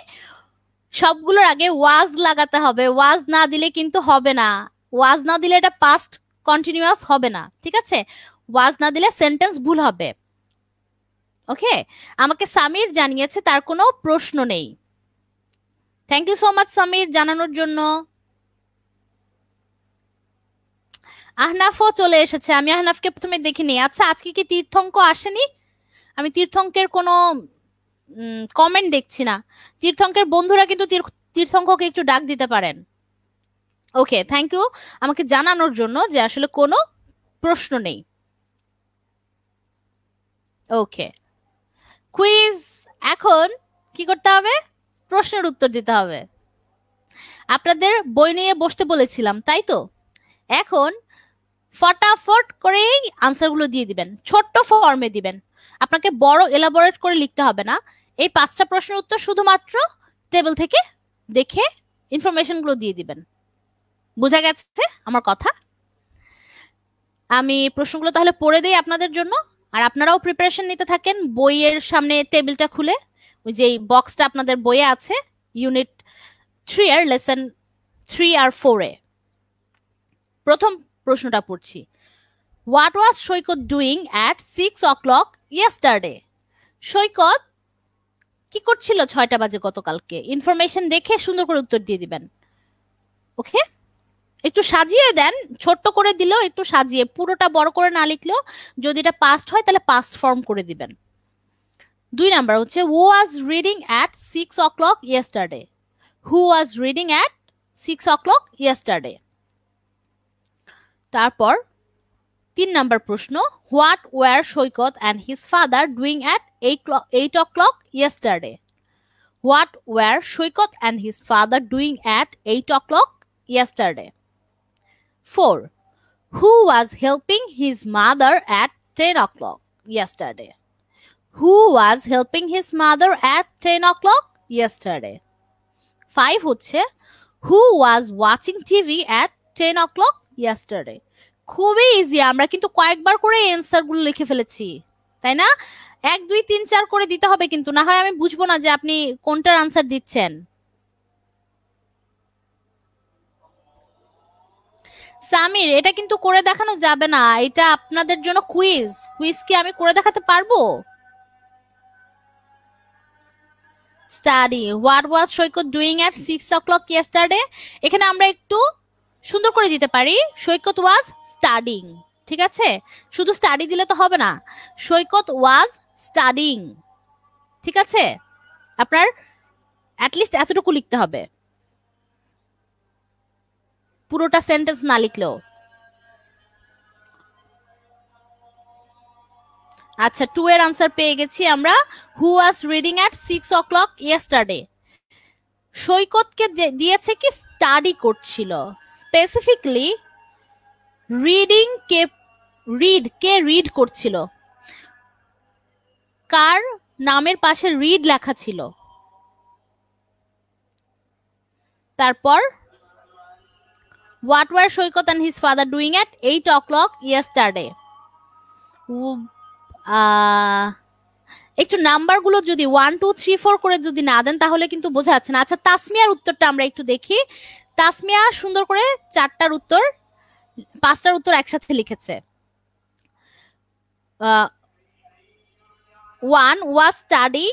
সবগুলোর আগে ওয়াজ লাগাতে হবে ওয়াজ না দিলে কিন্তু হবে না ওয়াজ না দিলে এটা পাস্ট কন্টিনিউয়াস হবে না ঠিক আছে ওয়াজ না দিলে সেন্টেন্স ভুল হবে ওকে আমাকে সামির জানিয়েছে তার কোনো প্রশ্ন নেই thank you so much Samir জানানোর জন্য আহনাফও চলে এসেছে আমি আহনাফকে প্রথমে দেখিনি আচ্ছা আজকে কি তীর্থঙ্ক আসেনি আমি তীর্থঙ্কের কোনো কমেন্ট দেখছি না তীর্থঙ্কের বন্ধুরা কিন্তু তীর্থঙ্ককে একটু ডাক দিতে পারেন ওকে থ্যাংক ইউ আমাকে জানানোর জন্য যে আসলে কোনো প্রশ্ন নেই ওকে কুইজ এখন কি করতে হবে প্রশ্নের উত্তর দিতে হবে আপনাদের বই নিয়ে বসতে বলেছিলাম তাই তো এখন ফটাফট করেই আনসারগুলো দিয়ে দিবেন ছোট্ট ফর্মে দিবেন আপনাকে বড় এলাবোরেট করে লিখতে হবে না এই পাঁচটা প্রশ্নের উত্তর শুধুমাত্র টেবিল থেকে দেখে ইনফরমেশনগুলো দিয়ে দিবেন বোঝা গেছে আমার কথা আমি প্রশ্নগুলো তাহলে পড়ে দিই আপনাদের জন্য আর আপনারাও প্রিপারেশন নিতে থাকেন বইয়ের সামনে টেবিলটা খুলে ওই যে বক্সটা আপনাদের বইয়ে আছে ইউনিট থ্রি আর লেসন থ্রি আর ফোরে প্রথম প্রশ্নটা পড়ছি what was Saikat doing at six o'clock yesterday Saikat কি করছিল ছয়টা বাজে গতকালকে ইনফরমেশন দেখে সুন্দর করে উত্তর দিয়ে দিবেন ওকে একটু সাজিয়ে দেন ছোট্ট করে দিলেও একটু সাজিয়ে পুরোটা বড় করে না লিখলেও যদি এটা পাস্ট হয় তাহলে পাস্ট ফর্ম করে দিবেন দুই নাম্বার হচ্ছে who was reading at six o'clock yesterday who was reading at six o'clock yesterday তারপর তিন নাম্বার প্রশ্ন what were Saikat and his father doing at eight o'clock yesterday what were Saikat and his father doing at eight o'clock yesterday 4. Who was helping his mother at 10 o'clock yesterday? Who was helping his mother at 10 o'clock yesterday? 5 হচ্ছে who was watching TV at ten o'clock yesterday খুবই easy আমরা কিন্তু কয়েকবার করে অ্যান্সারগুলো লিখে ফেলেছি তাই না এক দুই তিন চার করে দিতে হবে কিন্তু না হয় আমি বুঝবো না যে আপনি কোনটার আনসার দিচ্ছেন সামির এটা কিন্তু করে দেখানো যাবে না এটা আপনাদের জন্য কুইজ কুইজ কি আমি করে দেখাতে পারবো study what was Saikat doing at six o'clock yesterday এখানে আমরা একটু সুন্দর করে দিতে পারি সৈকত ওয়াজ স্টাডিং ঠিক আছে শুধু স্টাডি দিলে তো হবে না সৈকত ওয়াজ স্টাডিং ঠিক আছে আপনার অ্যাটলিস্ট এতটুকু লিখতে হবে পুরোটা সেন্টেন্স না লিখলেও আচ্ছা টু এর আনসার পেয়ে গেছি আমরা who was reading at six o'clock yesterday সৈকতকে দিয়েছে কি স্টাডি করছিল স্পেসিফিকলি রিডিং কে রিড কে রিড করছিল কার নামের পাশে রিড লেখা ছিল তারপর What were Shoykot and his father doing at 8 o'clock yesterday? Uh, একটু নাম্বারগুলো যদি ওয়ান টু থ্রি ফোর করে যদি না দেন তাহলে কিন্তু বোঝা যাচ্ছে না আচ্ছা তাসমিয়ার উত্তরটা আমরা একটু দেখি তাসমিয়া সুন্দর করে চারটার উত্তর পাঁচটার উত্তর একসাথে লিখেছে one was studying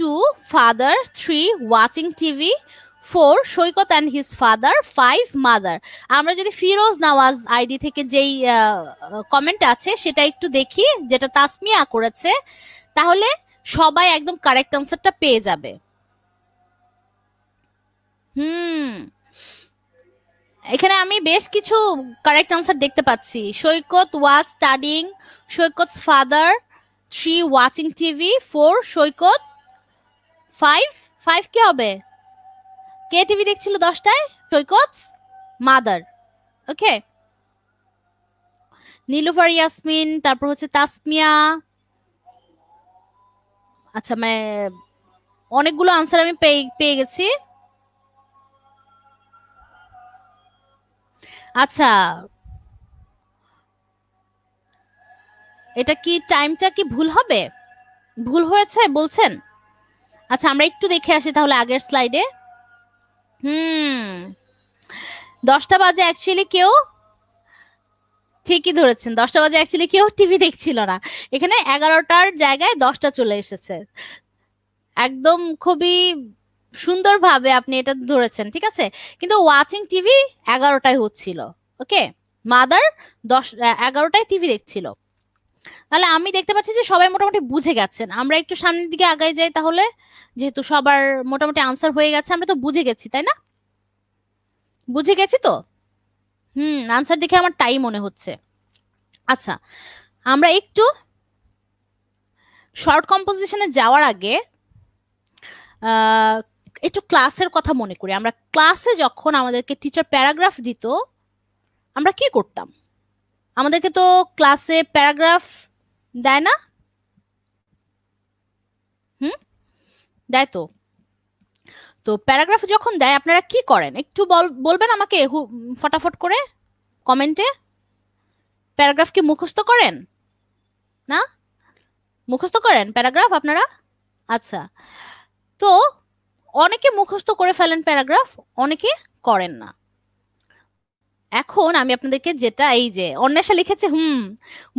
two father three watching TV four Saikat and his father five mother আমরা যদি ফিরোজ নওয়াজ আইডি থেকে যেই কমেন্ট আছে সেটা একটু দেখি যেটা তাসমিয়া করেছে তাহলে সবাই একদম কারেক্ট আনসারটা পেয়ে যাবে হুম এখানে আমি বেশ কিছু কারেক্ট আনসার দেখতে পাচ্ছি Saikat was studying Saikat father three watching TV four Saikat five five কি হবে কে টিভি দেখছিল দশটায় সৈকত মাদার ওকে নীলুফার ইয়াসমিন তারপর হচ্ছে তাসমিয়া আচ্ছা মানে অনেকগুলো আনসার আমি পেয়ে পেয়ে গেছি আচ্ছা এটা কি টাইমটা কি ভুল হবে ভুল হয়েছে বলছেন আচ্ছা আমরা একটু দেখে আসি তাহলে আগের স্লাইডে হুম দশটা বাজে অ্যাকচুয়ালি কেউ ঠিকই ধরেছেন দশটা বাজে অ্যাকচুয়ালি কেউ টিভি দেখছিল না এখানে এগারোটার জায়গায় দশটা চলে এসেছে একদম খুবই সুন্দরভাবে আপনি এটা ধরেছেন ঠিক আছে কিন্তু ওয়াচিং টিভি এগারোটায় হচ্ছিল ওকে মাদার দশ এগারোটায় টিভি দেখছিল তাহলে আমি দেখতে পাচ্ছি যে সবাই মোটামুটি বুঝে গেছেন আমরা একটু সামনের দিকে আগায় যাই তাহলে যেহেতু সবার মোটামুটি আনসার হয়ে গেছে আমরা তো বুঝে গেছি তাই না বুঝে গেছি তো হুম আনসার দেখে আমার তাই মনে হচ্ছে আচ্ছা আমরা একটু শর্ট কম্পোজিশনে যাওয়ার আগে একটু ক্লাসের কথা মনে করি আমরা ক্লাসে যখন আমাদেরকে টিচার প্যারাগ্রাফ দিত আমরা কি করতাম আমাদেরকে তো ক্লাসে প্যারাগ্রাফ দেয় না হুম দেয় তো তো প্যারাগ্রাফ যখন দেয় আপনারা কি করেন একটু বলবেন আমাকে ফটাফট করে কমেন্টে প্যারাগ্রাফ কি মুখস্থ করেন না মুখস্থ করেন প্যারাগ্রাফ আপনারা আচ্ছা তো অনেকে মুখস্থ করে ফেলেন প্যারাগ্রাফ অনেকে করেন না এখন আমি আপনাদেরকে যেটা এই যে অন্যাসা লিখেছে হুম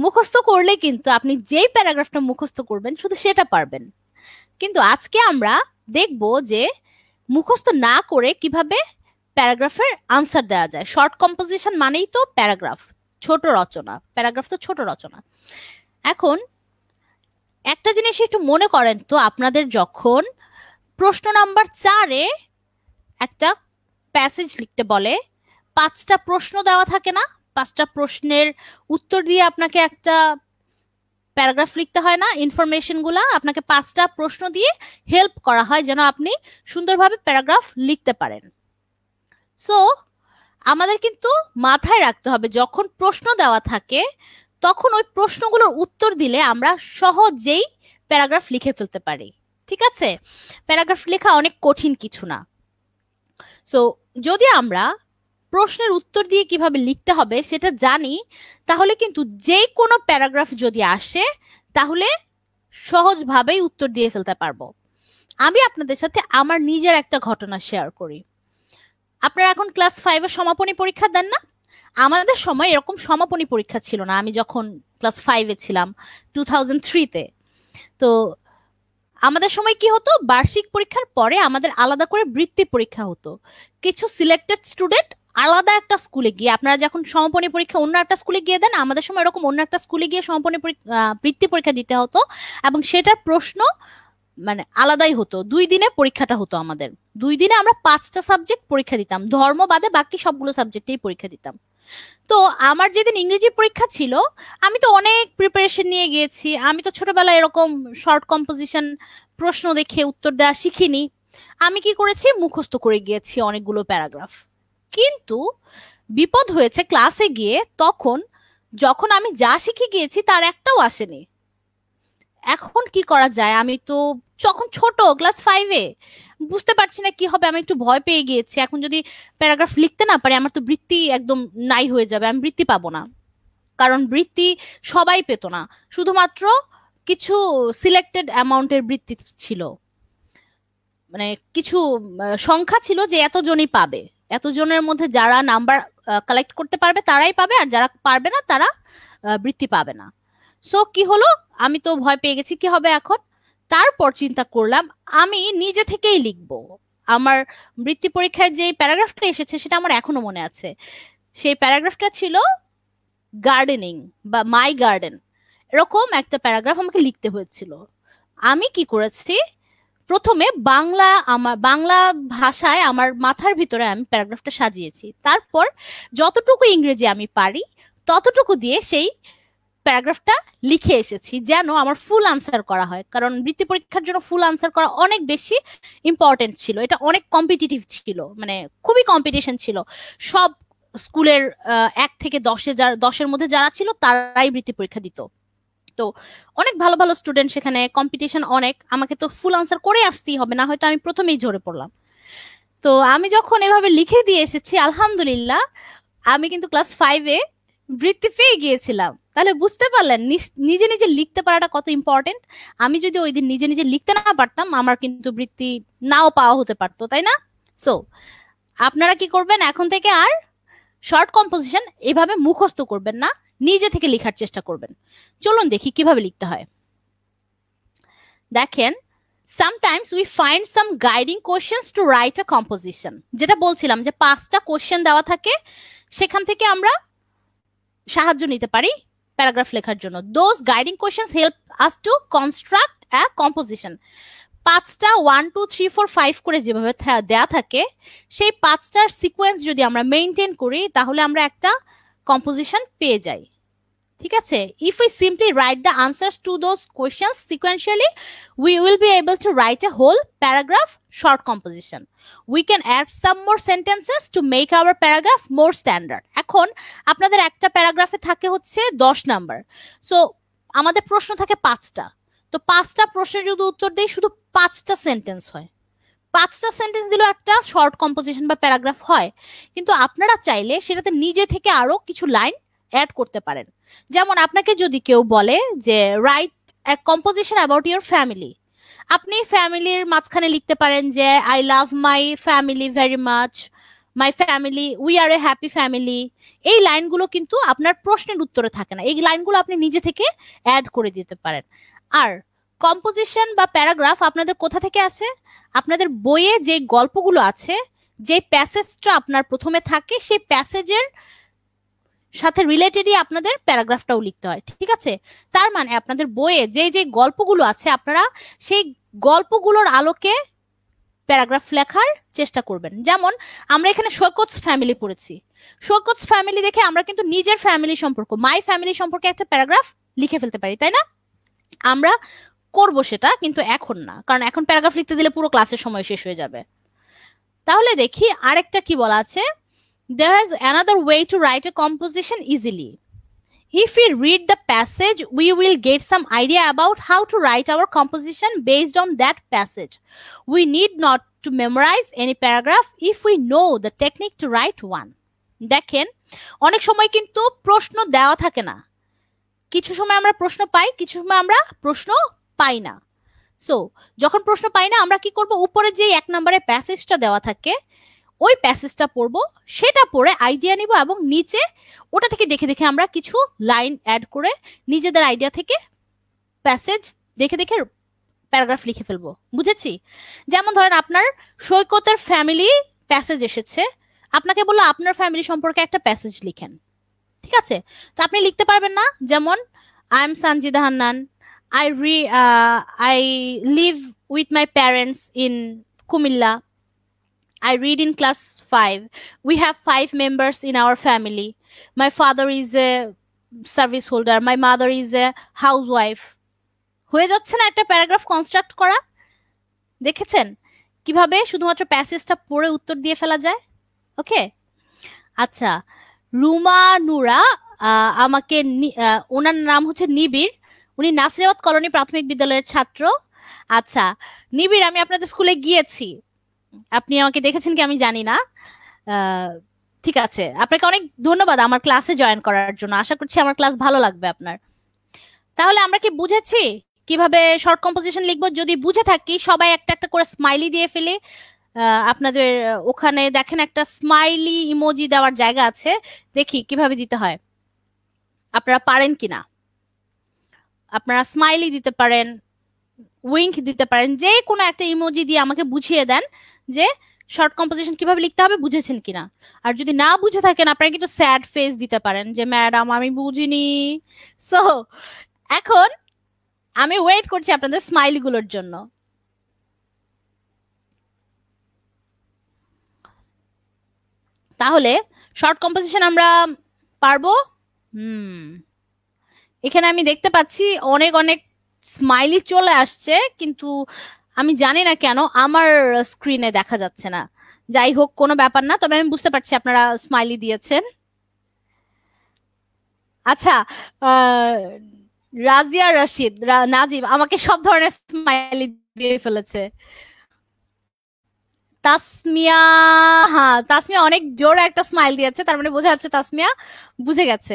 মুখস্থ করলে কিন্তু আপনি যেই প্যারাগ্রাফটা মুখস্থ করবেন শুধু সেটা পারবেন কিন্তু আজকে আমরা দেখব যে মুখস্থ না করে কিভাবে প্যারাগ্রাফের আনসার দেওয়া যায় শর্ট কম্পোজিশন মানেই তো প্যারাগ্রাফ ছোট রচনা প্যারাগ্রাফ তো ছোট রচনা এখন একটা জিনিস একটু মনে করেন তো আপনাদের যখন প্রশ্ন নাম্বার চারে একটা প্যাসেজ লিখতে বলে পাঁচটা প্রশ্ন দেওয়া থাকে না পাঁচটা প্রশ্নের উত্তর দিয়ে আপনাকে একটা প্যারাগ্রাফ লিখতে হয় না গুলা আপনাকে পাঁচটা প্রশ্ন দিয়ে হেল্প করা হয় যেন আপনি সুন্দরভাবে প্যারাগ্রাফ লিখতে পারেন সো আমাদের কিন্তু মাথায় রাখতে হবে যখন প্রশ্ন দেওয়া থাকে তখন ওই প্রশ্নগুলোর উত্তর দিলে আমরা সহজেই প্যারাগ্রাফ লিখে ফেলতে পারি ঠিক আছে প্যারাগ্রাফ লেখা অনেক কঠিন কিছু না সো যদি আমরা প্রশ্নের উত্তর দিয়ে কিভাবে লিখতে হবে সেটা জানি তাহলে কিন্তু যে কোনো প্যারাগ্রাফ যদি আসে তাহলে সহজভাবেই উত্তর দিয়ে ফেলতে পারবো আমি আপনাদের সাথে আমার নিজের একটা ঘটনা শেয়ার করি আপনারা এখন ক্লাস ফাইভের সমাপনী পরীক্ষা দেন না আমাদের সময় এরকম সমাপনী পরীক্ষা ছিল না আমি যখন ক্লাস ফাইভে ছিলাম টু থাউজেন্ড থ্রিতে তো আমাদের সময় কি হতো বার্ষিক পরীক্ষার পরে আমাদের আলাদা করে বৃত্তি পরীক্ষা হতো কিছু সিলেক্টেড স্টুডেন্ট আলাদা একটা স্কুলে গিয়ে আপনারা যখন সমাপনী পরীক্ষা অন্য একটা স্কুলে গিয়ে দেন আমাদের সময় এরকম অন্য একটা স্কুলে গিয়ে সমাপনী বৃত্তি পরীক্ষা দিতে হতো এবং সেটার প্রশ্ন মানে আলাদাই হতো দুই দিনে পরীক্ষাটা হতো আমাদের দুই দিনে আমরা পাঁচটা সাবজেক্ট পরীক্ষা দিতাম ধর্ম বাদে বাকি সবগুলো সাবজেক্টেই পরীক্ষা দিতাম তো আমার যেদিন ইংরেজি পরীক্ষা ছিল আমি তো অনেক প্রিপারেশন নিয়ে গিয়েছি আমি তো ছোটবেলায় এরকম শর্ট কম্পোজিশন প্রশ্ন দেখে উত্তর দেওয়া শিখিনি আমি কি করেছি মুখস্থ করে গিয়েছি অনেকগুলো প্যারাগ্রাফ কিন্তু বিপদ হয়েছে ক্লাসে গিয়ে তখন যখন আমি যা শিখে গিয়েছি তার একটাও আসেনি এখন কি করা যায় আমি তো যখন ছোট ক্লাস ফাইভে বুঝতে পারছি না কি হবে আমি একটু ভয় পেয়ে গিয়েছি এখন যদি প্যারাগ্রাফ লিখতে না পারি আমার তো বৃত্তি একদম নাই হয়ে যাবে আমি বৃত্তি পাবো না কারণ বৃত্তি সবাই পেত না শুধুমাত্র কিছু সিলেক্টেড অ্যামাউন্টের বৃত্তি ছিল মানে কিছু সংখ্যা ছিল যে এতজনই পাবে এতজনের মধ্যে যারা নাম্বার কালেক্ট করতে পারবে তারাই পাবে আর যারা পারবে না তারা বৃত্তি পাবে না সো কি হলো আমি তো ভয় পেয়ে গেছি কি হবে এখন তারপর চিন্তা করলাম আমি নিজে থেকেই লিখব আমার বৃত্তি পরীক্ষায় যে প্যারাগ্রাফটা এসেছে সেটা আমার এখনো মনে আছে সেই প্যারাগ্রাফটা ছিল গার্ডেনিং বা মাই গার্ডেন এরকম একটা প্যারাগ্রাফ আমাকে লিখতে হয়েছিল আমি কি করেছি প্রথমে বাংলা আমার বাংলা ভাষায় আমার মাথার ভিতরে আমি প্যারাগ্রাফটা সাজিয়েছি তারপর যতটুকু ইংরেজি আমি পারি ততটুকু দিয়ে সেই প্যারাগ্রাফটা লিখে এসেছি যেন আমার ফুল আনসার করা হয় কারণ বৃত্তি পরীক্ষার জন্য ফুল আনসার করা অনেক বেশি ইম্পর্টেন্ট ছিল এটা অনেক কম্পিটিটিভ ছিল মানে খুবই কম্পিটিশন ছিল সব স্কুলের এক থেকে দশে যার দশের মধ্যে যারা ছিল তারাই বৃত্তি পরীক্ষা দিত তো অনেক ভালো ভালো স্টুডেন্ট সেখানে কম্পিটিশন অনেক আমাকে তো ফুল আনসার করে আসতেই হবে না হয়তো আমি প্রথমেই ঝরে পড়লাম তো আমি যখন এভাবে লিখে দিয়ে এসেছি আলহামদুলিল্লাহ আমি কিন্তু ক্লাস ফাইভে বৃত্তি পেয়ে গিয়েছিলাম তাহলে বুঝতে পারলেন নিজে নিজে লিখতে পারাটা কত ইম্পর্টেন্ট আমি যদি ওই দিন নিজে নিজে লিখতে না পারতাম আমার কিন্তু বৃত্তি নাও পাওয়া হতে পারতো তাই না সো আপনারা কি করবেন এখন থেকে আর শর্ট কম্পোজিশন এভাবে মুখস্থ করবেন না নিজে থেকে লেখার চেষ্টা করবেন চলুন দেখি কিভাবে লিখতে হয় দেখেন sometimes we find some guiding questions to write a composition যেটা বলছিলাম যে পাঁচটা কোশ্চেন দেওয়া থাকে সেখান থেকে আমরা সাহায্য নিতে পারি প্যারাগ্রাফ লেখার জন্য those guiding questions help us to construct a composition পাঁচটা one two three four five করে যেভাবে দেয়া থাকে সেই পাঁচটার সিকোয়েন্স যদি আমরা মেনটেন করি তাহলে আমরা একটা কম্পোজিশন পেয়ে যাই ঠিক আছে if we simply write the answers to those question sequentially we will be able to write a whole paragraph short composition we can add some more sentences to make our paragraph more standard এখন আপনাদের একটা প্যারাগ্রাফে থাকে হচ্ছে দশ number so আমাদের প্রশ্ন থাকে পাঁচটা তো পাঁচটা প্রশ্নের যদি উত্তর দেয় শুধু পাঁচটা সেন্টেন্স হয় পাঁচটা সেন্টেন্স দিলেও একটা শর্ট কম্পোজিশন বা প্যারাগ্রাফ হয় কিন্তু আপনারা চাইলে সেটাতে নিজে থেকে আরো কিছু লাইন অ্যাড করতে পারেন যেমন আপনাকে যদি কেউ বলে যে রাইট এক কম্পোজিশন অ্যাবাউট ইউর ফ্যামিলি আপনি ফ্যামিলির মাঝখানে লিখতে পারেন যে I love my family very much my family we are a happy family এই লাইনগুলো কিন্তু আপনার প্রশ্নের উত্তরে থাকে না এই লাইনগুলো আপনি নিজে থেকে অ্যাড করে দিতে পারেন আর কম্পোজিশন বা প্যারাগ্রাফ আপনাদের কোথা থেকে আছে আপনাদের বইয়ে যে গল্পগুলো আছে যে প্যাসেজটা আপনার প্রথমে থাকে সেই প্যাসেজের সাথে রিলেটেডই আপনাদের প্যারাগ্রাফটাও লিখতে হয় ঠিক আছে তার মানে আপনাদের বইয়ে যে যে গল্পগুলো আছে আপনারা সেই গল্পগুলোর আলোকে প্যারাগ্রাফ লেখার চেষ্টা করবেন যেমন আমরা এখানে সৈকত ফ্যামিলি পড়েছি সৈকত ফ্যামিলি দেখে আমরা কিন্তু নিজের ফ্যামিলি সম্পর্ক মাই ফ্যামিলি সম্পর্কে একটা প্যারাগ্রাফ লিখে ফেলতে পারি তাই না আমরা করব সেটা কিন্তু এখন না কারণ এখন প্যারাগ্রাফ লিখতে দিলে পুরো ক্লাসের সময় শেষ হয়ে যাবে তাহলে দেখি আরেকটা কি বলা আছে there is another way to write a composition easily. If we read the passage, we will get some idea about how to write our composition based on that passage. We need not to memorize any paragraph if we know the technique to write one. দেখেন অনেক সময় কিন্তু প্রশ্ন দেওয়া থাকে না কিছু সময় আমরা প্রশ্ন পাই কিছু সময় আমরা প্রশ্ন পাই না সো যখন প্রশ্ন পাই না আমরা কি করব উপরে যে এক নম্বরের প্যাসেজটা দেওয়া থাকে ওই প্যাসেজটা পড়বো সেটা পড়ে আইডিয়া নিব এবং নিচে ওটা থেকে দেখে দেখে আমরা কিছু লাইন অ্যাড করে নিজেদের আইডিয়া থেকে প্যাসেজ দেখে দেখে প্যারাগ্রাফ লিখে ফেলবো বুঝেছি যেমন ধরেন আপনার সৈকতের ফ্যামিলি প্যাসেজ এসেছে আপনাকে বললো আপনার ফ্যামিলি সম্পর্কে একটা প্যাসেজ লিখেন ঠিক আছে তো আপনি লিখতে পারবেন না যেমন I am Sanjida Hannan I re uh, I live with my parents in Kumilla. I read in class five. We have five members in our family. My father is a service holder my mother is a housewife হয়ে যাচ্ছে না একটা paragraph construct করা দেখেছেন কিভাবে শুধুমাত্র প্যাসেজটা পড়ে উত্তর দিয়ে ফেলা যায় ওকে আচ্ছা রুমা নুরা আমাকে ওনার নাম হচ্ছে নিবিড় উনি নাসিরাবাদ কলোনি প্রাথমিক বিদ্যালয়ের ছাত্র আচ্ছা নিবিড় আমি আপনাদের স্কুলে গিয়েছি আপনি আমাকে দেখেছেন কি আমি জানি না ঠিক আছে আপনাকে অনেক ধন্যবাদ আমার ক্লাসে জয়েন করার জন্য আশা করছি আমার ক্লাস ভালো লাগবে আপনার তাহলে আমরা কি বুঝেছি কিভাবে শর্ট কম্পোজিশন লিখবো যদি বুঝে থাকি সবাই একটা একটা করে স্মাইলি দিয়ে ফেলে আপনাদের ওখানে দেখেন একটা স্মাইলি ইমোজি দেওয়ার জায়গা আছে দেখি কিভাবে দিতে হয় আপনারা পারেন কিনা আপনারা স্মাইলি দিতে পারেন উইঙ্ক দিতে পারেন যে কোনো একটা ইমোজি দিয়ে আমাকে বুঝিয়ে দেন যে শর্ট কম্পোজিশন কিভাবে লিখতে হবে বুঝেছেন কিনা আর যদি না বুঝে থাকেন আপনারা কিন্তু স্যাড ফেস দিতে পারেন যে ম্যাডাম আমি বুঝিনি সো এখন আমি ওয়েট করছি আপনাদের স্মাইলগুলোর জন্য তাহলে শর্ট কম্পোজিশন আমরা পারবো হুম এখানে আমি দেখতে পাচ্ছি অনেক অনেক স্মাইলি চলে আসছে কিন্তু আমি জানি না কেন আমার স্ক্রিনে দেখা যাচ্ছে না যাই হোক কোনো ব্যাপার না তবে আমি বুঝতে পারছি আপনারা স্মাইলি দিয়েছেন আচ্ছা রাজিয়া রশিদ নাজিব আমাকে সব ধরনের স্মাইলি দিয়ে ফেলেছে তাসমিয়া হ্যাঁ তাসমিয়া অনেক জোর একটা স্মাইল দিয়েছে তার মানে বোঝা যাচ্ছে তাসমিয়া বুঝে গেছে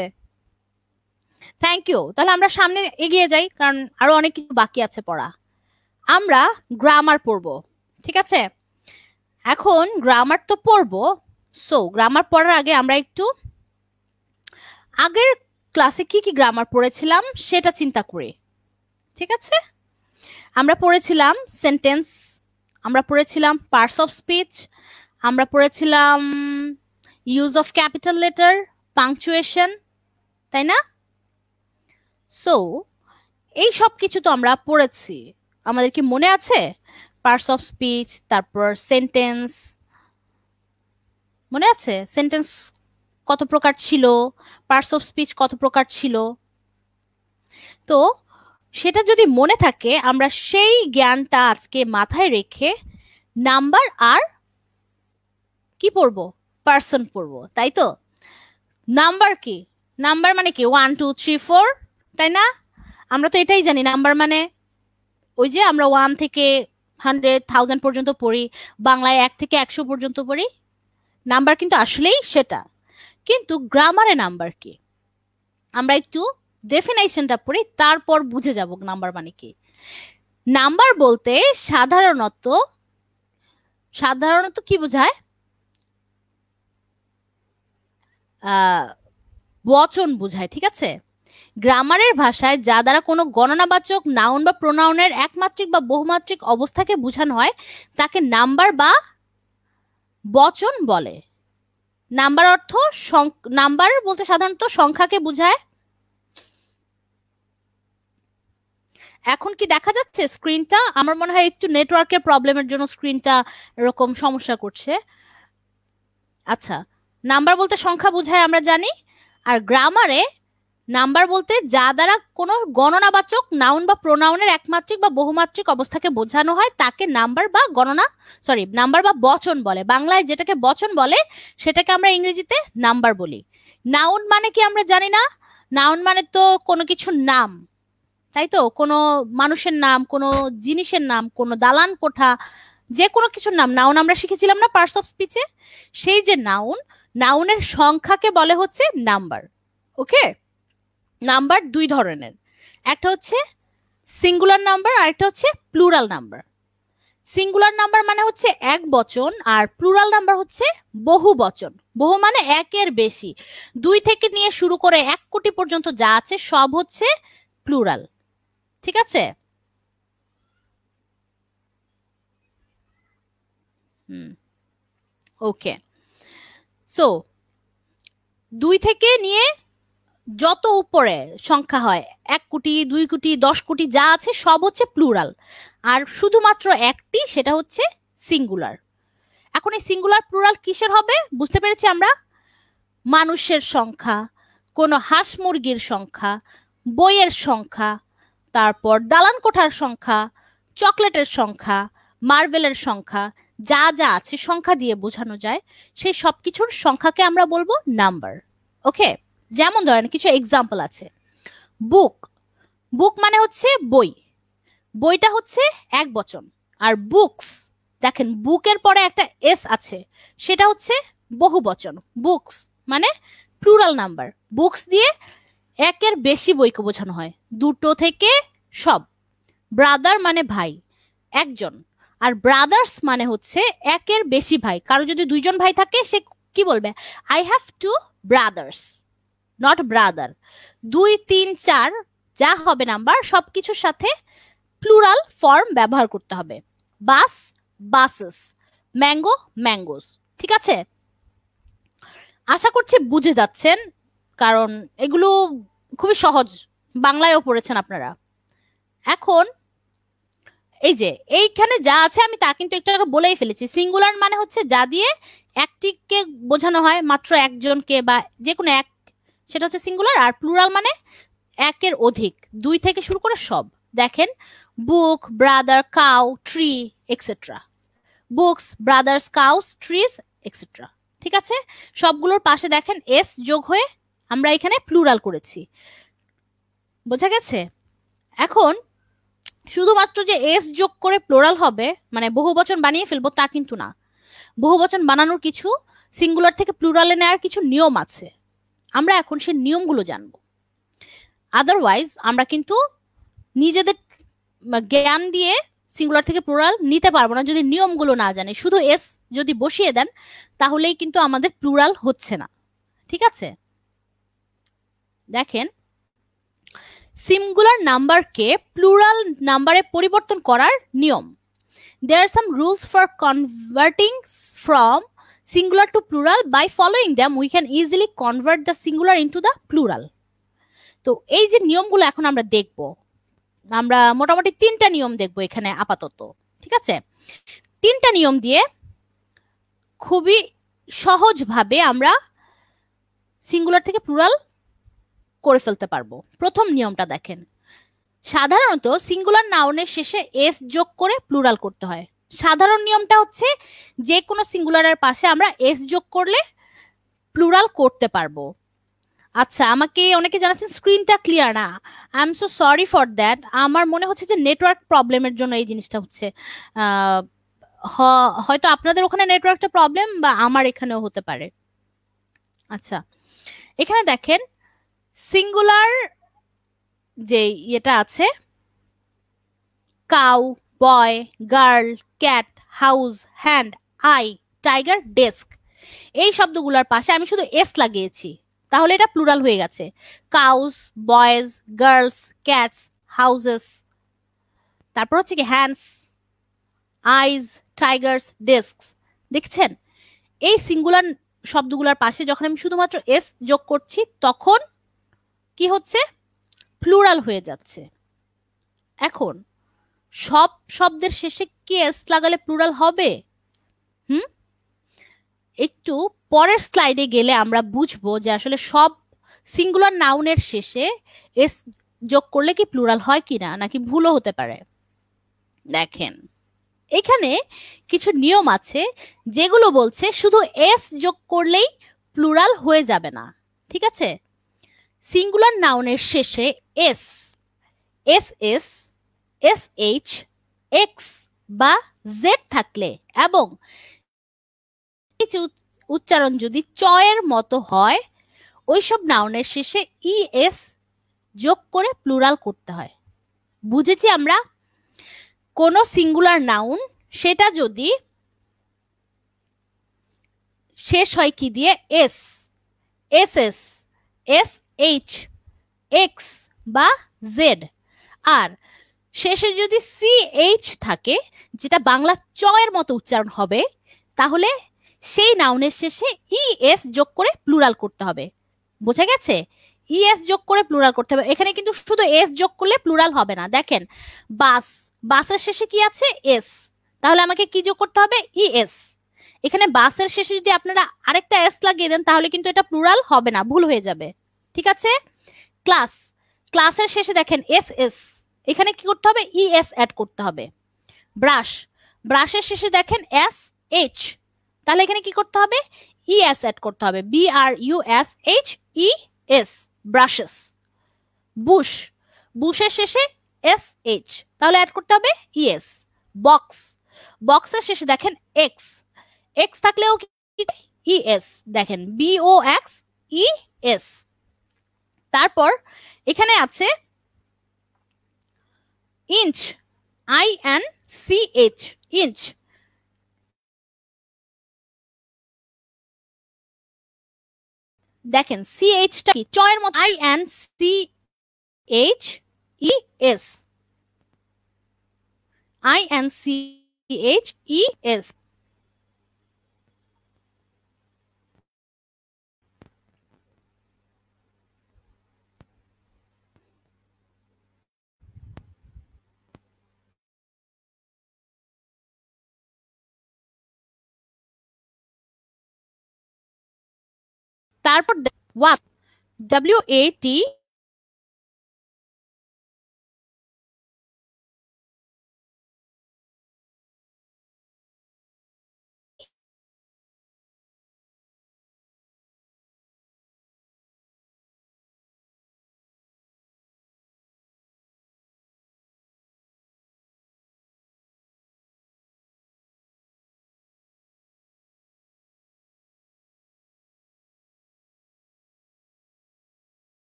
থ্যাংক ইউ তাহলে আমরা সামনে এগিয়ে যাই কারণ আরো অনেক কিছু বাকি আছে পড়া আমরা গ্রামার পড়ব ঠিক আছে এখন গ্রামার তো পড়ব সো গ্রামার পড়ার আগে আমরা একটু আগের ক্লাসে কি কি গ্রামার পড়েছিলাম সেটা চিন্তা করি ঠিক আছে আমরা পড়েছিলাম সেন্টেন্স আমরা পড়েছিলাম পার্টস অফ স্পিচ আমরা পড়েছিলাম use of capital letter punctuation তাই না সো এই সব কিছু তো আমরা পড়েছি আমাদের কি মনে আছে পার্টস অফ স্পিচ তারপর সেন্টেন্স মনে আছে সেন্টেন্স কত প্রকার ছিল পার্টস অফ স্পিচ কত প্রকার ছিল তো সেটা যদি মনে থাকে আমরা সেই জ্ঞানটা আজকে মাথায় রেখে নাম্বার আর কি পড়ব পার্সন পড়ব তাই তো নাম্বার কি নাম্বার মানে কি ওয়ান টু থ্রি ফোর তাই না আমরা তো এটাই জানি নাম্বার মানে ওই যে আমরা ওয়ান থেকে হান্ড্রেড থাউজেন্ড পর্যন্ত পড়ি বাংলায় এক থেকে একশো পর্যন্ত পড়ি নাম্বার কিন্তু আসলেই সেটা কিন্তু গ্রামারে নাম্বার কি আমরা একটু ডেফিনেশনটা পড়ি তারপর বুঝে যাব নাম্বার মানে কি নাম্বার বলতে সাধারণত সাধারণত কি বোঝায় বচন বোঝায় ঠিক আছে গ্রামারের ভাষায় যা দ্বারা কোনো গণনাবাচক নাউন বা প্রোনাউনের একমাত্রিক বা বহুমাত্রিক অবস্থাকে বোঝানো হয় তাকে নাম্বার বা বচন বলে নাম্বার অর্থ নাম্বার বলতে সাধারণত সংখ্যাকে বোঝায় এখন কি দেখা যাচ্ছে স্ক্রিনটা আমার মনে হয় একটু নেটওয়ার্কের প্রবলেমের জন্য স্ক্রিনটা এরকম সমস্যা করছে আচ্ছা নাম্বার বলতে সংখ্যা বোঝায় আমরা জানি আর গ্রামারে নাম্বার বলতে যা দ্বারা কোনো গণনাবাচক নাউন বা প্রোনাউনের একমাত্রিক বা বহুমাত্রিক অবস্থাকে বোঝানো হয় তাকে নাম্বার বা গণনা সরি নাম্বার বা বচন বলে বাংলায় যেটাকে বচন বলে সেটাকে আমরা ইংরেজিতে নাম্বার বলি নাউন মানে কি আমরা জানি না নাউন মানে তো কোনো কিছুর নাম তাই তো কোনো মানুষের নাম কোনো জিনিসের নাম কোনো দালান কোঠা যে কোনো কিছুর নাম নাউন আমরা শিখেছিলাম না পার্স অফ স্পিচে সেই যে নাউন নাউনের সংখ্যাকে বলে হচ্ছে নাম্বার ওকে নাম্বার দুই ধরনের একটা হচ্ছে সিঙ্গুলার নাম্বার আর একটা হচ্ছে প্লুরাল নাম্বার সিঙ্গুলার নাম্বার মানে হচ্ছে এক বচন আর প্লুরাল নাম্বার হচ্ছে বহু বচন বহু মানে একের বেশি দুই থেকে নিয়ে শুরু করে এক কোটি পর্যন্ত যা আছে সব হচ্ছে প্লুরাল ঠিক আছে হুম ওকে সো দুই থেকে নিয়ে যত উপরে সংখ্যা হয় এক কোটি দুই কোটি দশ কোটি যা আছে সব হচ্ছে প্লুরাল আর শুধুমাত্র একটি সেটা হচ্ছে সিঙ্গুলার এখন এই সিঙ্গুলার প্লুরাল কিসের হবে বুঝতে পেরেছি আমরা মানুষের সংখ্যা কোনো হাঁস মুরগির সংখ্যা বইয়ের সংখ্যা তারপর দালান কোঠার সংখ্যা চকলেটের সংখ্যা মার্বেলের সংখ্যা যা যা আছে সংখ্যা দিয়ে বোঝানো যায় সেই সব কিছুর সংখ্যাকে আমরা বলবো নাম্বার ওকে যেমন ধরেন কিছু এক্সাম্পল আছে বুক বুক মানে হচ্ছে বই বইটা হচ্ছে এক বচন আর বুকস দেখেন বুকের পরে একটা এস আছে সেটা হচ্ছে বহু বচন বুকস মানে প্লুরাল নাম্বার বুকস দিয়ে একের বেশি বইকে বোঝানো হয় দুটো থেকে সব ব্রাদার মানে ভাই একজন আর ব্রাদার্স মানে হচ্ছে একের বেশি ভাই কারো যদি দুইজন ভাই থাকে সে কি বলবে I have two brothers not brother দুই তিন চার যা হবে নাম্বার সবকিছুর সাথে প্লুরাল ফর্ম ব্যবহার করতে হবে বাস বাসেস ম্যাঙ্গো ম্যাঙ্গোস ঠিক আছে আশা করছি বুঝে যাচ্ছেন কারণ এগুলো খুবই সহজ বাংলায়ও পড়েছেন আপনারা এখন এই যে এইখানে যা আছে আমি তা কিন্তু একটু আগে বলেই ফেলেছি সিঙ্গুলার মানে হচ্ছে যা দিয়ে একটিকে বোঝানো হয় মাত্র একজনকে বা যে কোনো এক সেটা হচ্ছে সিঙ্গুলার আর প্লুরাল মানে একের অধিক দুই থেকে শুরু করে সব দেখেন book brother cow tree etcetera books brothers cows trees etcetera ঠিক আছে সবগুলোর পাশে দেখেন এস যোগ হয়ে আমরা এখানে প্লুরাল করেছি বোঝা গেছে এখন শুধুমাত্র যে এস যোগ করে প্লোরাল হবে মানে বহু বচন বানিয়ে ফেলবো তা কিন্তু না বহু বচন বানানোর কিছু সিঙ্গুলার থেকে প্লুরালে নেওয়ার কিছু নিয়ম আছে আমরা এখন সে নিয়মগুলো জানব আদারওয়াইজ আমরা কিন্তু নিজেদের জ্ঞান দিয়ে সিঙ্গুলার থেকে প্লুরাল নিতে পারবো না যদি নিয়মগুলো না জানে শুধু এস যদি বসিয়ে দেন তাহলেই কিন্তু আমাদের প্লুরাল হচ্ছে না ঠিক আছে দেখেন সিঙ্গুলার নাম্বারকে প্লুরাল নাম্বারে পরিবর্তন করার নিয়ম they are some rules for converting from singular to plural by following them we can easily convert the singular into the plural তো এই যে নিয়মগুলো এখন আমরা দেখব আমরা মোটামুটি তিনটা নিয়ম দেখব এখানে আপাতত ঠিক আছে তিনটা নিয়ম দিয়ে খুবই সহজভাবে আমরা সিঙ্গুলার থেকে প্লুরাল করে ফেলতে পারবো প্রথম নিয়মটা দেখেন সাধারণত সিঙ্গুলার নাউনের শেষে এস যোগ করে প্লুরাল করতে হয় সাধারণ নিয়মটা হচ্ছে যে কোনো সিঙ্গুলারের পাশে আমরা এস যোগ করলে প্লুরাল করতে পারবো আচ্ছা আমাকে অনেকে জানাচ্ছেন স্ক্রিনটা ক্লিয়ার না I am so sorry for that আমার মনে হচ্ছে যে নেটওয়ার্ক প্রবলেমের জন্য এই জিনিসটা হচ্ছে হয়তো আপনাদের ওখানে নেটওয়ার্কটা প্রবলেম বা আমার এখানেও হতে পারে আচ্ছা এখানে দেখেন সিঙ্গুলার যে ইয়েটা আছে cow boy girl cat house hand eye tiger desk এই শব্দগুলোর পাশে আমি শুধু এস লাগিয়েছি তাহলে এটা প্লুরাল হয়ে গেছে cows boys girls cats houses তারপর হচ্ছে কি হ্যান্ডস আইজ টাইগার্স ডেস্ক দেখছেন এই সিঙ্গুলার শব্দগুলোর পাশে যখন আমি শুধুমাত্র এস যোগ করছি তখন কি হচ্ছে প্লুরাল হয়ে যাচ্ছে এখন সব শব্দের শেষে কেস লাগালে প্লুরাল হবে হুম একটু পরের স্লাইডে গেলে আমরা বুঝবো যে আসলে সব সিঙ্গুলার নাউনের শেষে এস যোগ করলে কি প্লুরাল হয় কিনা নাকি ভুলও হতে পারে দেখেন এখানে কিছু নিয়ম আছে যেগুলো বলছে শুধু এস যোগ করলেই প্লুরাল হয়ে যাবে না ঠিক আছে সিঙ্গুলার নাউনের শেষে S S S S H X বা জেড থাকলে এবং উচ্চারণ যদি চয়ের মতো হয় ওইসব নাউনের শেষে ইএস e যোগ করে প্লুরাল করতে হয় বুঝেছি আমরা কোনো সিঙ্গুলার নাউন সেটা যদি শেষ হয় কি দিয়ে S S S S H X বা জেড আর শেষে যদি সি এইচ থাকে যেটা বাংলা চ এর মতো উচ্চারণ হবে তাহলে সেই নাউনের শেষে ই e এস যোগ করে প্লুরাল করতে হবে বোঝা গেছে ই e এস যোগ করে প্লুরাল করতে হবে এখানে কিন্তু শুধু এস যোগ করলে প্লুরাল হবে না দেখেন বাস বাসের শেষে কি আছে এস তাহলে আমাকে কি যোগ করতে হবে ই e এস এখানে বাসের শেষে যদি আপনারা আরেকটা এস লাগিয়ে দেন তাহলে কিন্তু এটা প্লুরাল হবে না ভুল হয়ে যাবে ঠিক আছে ক্লাস ক্লাসের শেষে দেখেন এস এস এখানে কি করতে হবে ইএস e অ্যাড করতে হবে ব্রাশ ব্রাশের শেষে দেখেন এস এইচ তাহলে এখানে কি করতে হবে ইএস e অ্যাড করতে হবে B R U S H E S brushes bush বুশের শেষে এস এইচ তাহলে অ্যাড করতে হবে ইএস বক্স বক্সের শেষে দেখেন এক্স এক্স থাকলেও ই এস e দেখেন বিও এক্স ই এস তারপর এখানে আছে inch i n c h inch দেখেন সিএইচটা কি চয়ের মতো I N C H E S I N C H E S তারপর ওয়াট ডাব্লিউ এ টি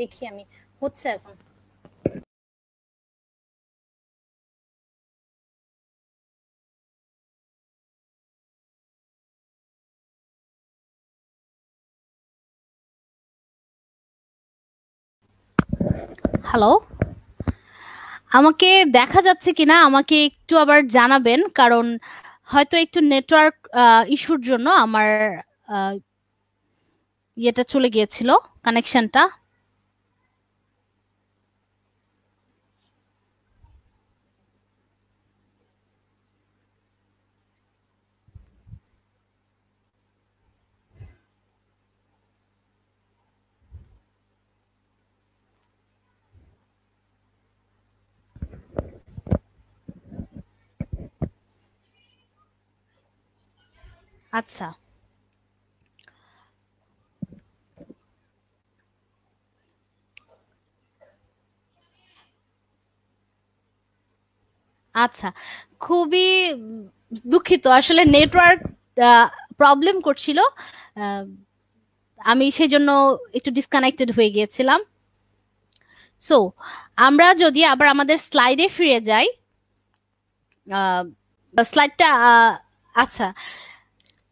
দেখি আমি হচ্ছে এখন হ্যালো আমাকে দেখা যাচ্ছে কিনা আমাকে একটু আবার জানাবেন কারণ হয়তো একটু নেটওয়ার্ক ইস্যুর জন্য আমার ইয়েটা চলে গিয়েছিল কানেকশনটা আচ্ছা আচ্ছা খুবই দুঃখিত আসলে নেটওয়ার্ক প্রবলেম করছিল আমি সেই জন্য একটু ডিসকানেক্টেড হয়ে গিয়েছিলাম সো আমরা যদি আবার আমাদের স্লাইডে ফিরে যাই স্লাইডটা আচ্ছা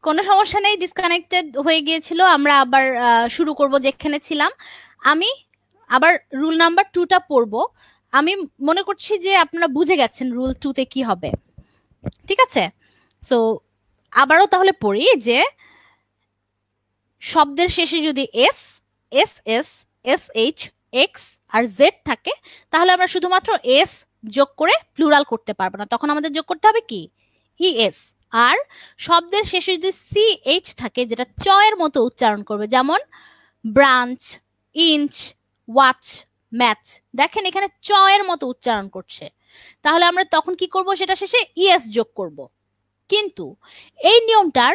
কোনো সমস্যা নেই ডিসকানেক্টেড হয়ে গিয়েছিল আমরা আবার শুরু করব যেখানে ছিলাম আমি আবার রুল নাম্বার টুটা পড়ব আমি মনে করছি যে আপনারা বুঝে গেছেন রুল টুতে কি হবে ঠিক আছে সো আবারও তাহলে পড়ি যে শব্দের শেষে যদি S S S S H X আর জেড থাকে তাহলে আমরা শুধুমাত্র এস যোগ করে প্লুরাল করতে পারবো না তখন আমাদের যোগ করতে হবে কি ইএস e, আর শব্দের শেষে যদি সি এইচ থাকে যেটা চ এর মতো উচ্চারণ করবে যেমন ব্রাঞ্চ ইঞ্চ ওয়াচ ম্যাচ দেখেন এখানে চ এর মতো উচ্চারণ করছে তাহলে আমরা তখন কি করব সেটা শেষে ইএস e যোগ করব কিন্তু এই নিয়মটার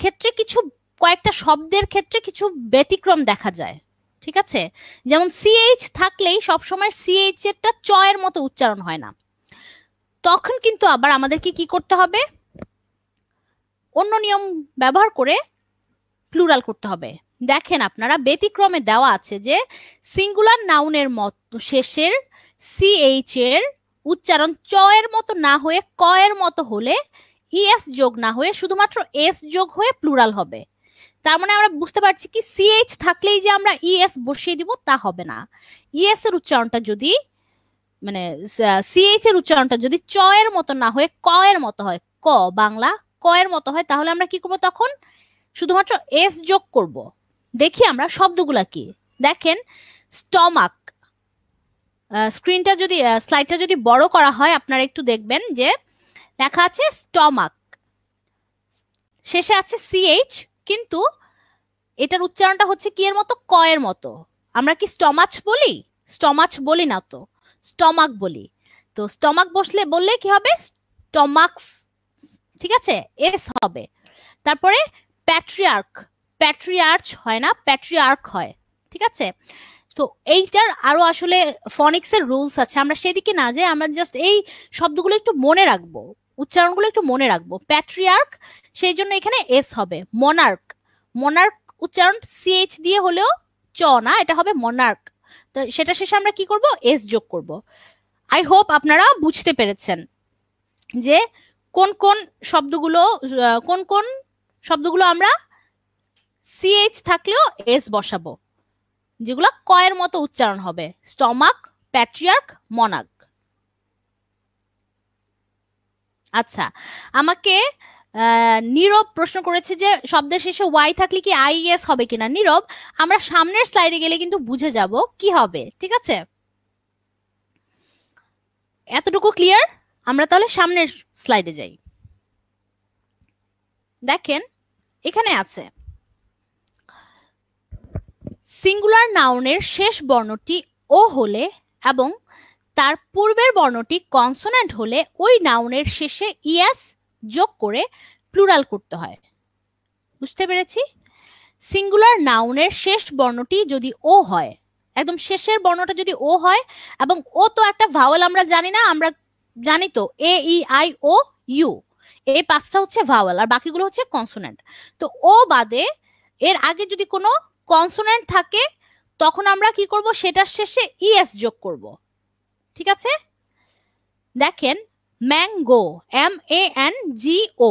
ক্ষেত্রে কিছু কয়েকটা শব্দের ক্ষেত্রে কিছু ব্যতিক্রম দেখা যায় ঠিক আছে যেমন সিএইচ থাকলেই সবসময় সিএইচ এরটা চ এর মতো উচ্চারণ হয় না তখন কিন্তু আবার আমাদেরকে কি করতে হবে অন্য নিয়ম ব্যবহার করে প্লুরাল করতে হবে দেখেন আপনারা ব্যতিক্রমে দেওয়া আছে যে সিঙ্গুলার নাউনের মত শেষের সিএইচ এর উচ্চারণ চ এর মতো না হয়ে ক এর মতো হলে ইএস e যোগ না হয়ে শুধুমাত্র এস যোগ হয়ে প্লুরাল হবে তার মানে আমরা বুঝতে পারছি কি সিএইচ থাকলেই যে আমরা ইএস e বসিয়ে দিব তা হবে না ইএস e এর উচ্চারণটা যদি মানে সিএইচ এর উচ্চারণটা যদি চ এর মতো না হয়ে ক এর মতো হয় ক বাংলা কয়ের মতো হয় তাহলে আমরা কি করব তখন শুধুমাত্র এস যোগ করব দেখি আমরা শব্দগুলা কি দেখেন স্টমাক স্ক্রিনটা যদি স্লাইডটা যদি বড় করা হয় আপনারা একটু দেখবেন যে লেখা আছে স্টমাক শেষে আছে সিএইচ কিন্তু এটার উচ্চারণটা হচ্ছে কি এর মতো ক এর মতো আমরা কি স্টমাচ বলি স্টমাচ বলি না তো স্টমাক বলি তো স্টমাক বসলে বললে কি হবে স্টমাক্স ঠিক আছে এস হবে তারপরে প্যাট্রিয়ার্ক প্যাট্রিয়ার্চ হয় না প্যাট্রিয়ার্ক হয় ঠিক আছে তো এইটার আরো আসলে ফনিক্সের রুলস আছে আমরা সেদিকে না যাই আমরা জাস্ট এই শব্দগুলো একটু মনে রাখবো উচ্চারণগুলো একটু মনে রাখবো প্যাট্রিয়ার্ক সেই জন্য এখানে এস হবে মনার্ক মনার্ক উচ্চারণ সিএইচ দিয়ে হলেও চ না এটা হবে মনার্ক তো সেটা শেষে আমরা কি করব এস যোগ করব আই হোপ আপনারা বুঝতে পেরেছেন যে কোন কোন শব্দগুলো কোন কোন শব্দগুলো আমরা সিএইচ থাকলেও এস বসাবো যেগুলো কয়ের মতো উচ্চারণ হবে স্টমাক প্যাট্রিয়ার্ক মনাক আচ্ছা আমাকে নীরব প্রশ্ন করেছে যে শব্দের শেষে ওয়াই থাকলে কি আইএস e হবে কিনা নীরব আমরা সামনের স্লাইডে গেলে কিন্তু বুঝে যাব কি হবে ঠিক আছে এতটুকু ক্লিয়ার আমরা তাহলে সামনের স্লাইডে যাই দেখেন এখানে আছে সিঙ্গুলার নাউনের শেষ বর্ণটি ও হলে এবং তার পূর্বের বর্ণটি কনসোনেন্ট হলে ওই নাউনের শেষে ইয়াস e যোগ করে প্লুরাল করতে হয় বুঝতে পেরেছি সিঙ্গুলার নাউনের শেষ বর্ণটি যদি ও হয় একদম শেষের বর্ণটা যদি ও হয় এবং ও তো একটা ভাওয়াল আমরা জানি না আমরা জানি তো এ ই আই ও ইউ এই পাঁচটা হচ্ছে ভাওয়াল আর বাকিগুলো হচ্ছে কনসোনেন্ট তো ও বাদে এর আগে যদি কোনো কনসোনেন্ট থাকে তখন আমরা কি করব সেটার শেষে ইএস e যোগ করব ঠিক আছে দেখেন mango M A N G O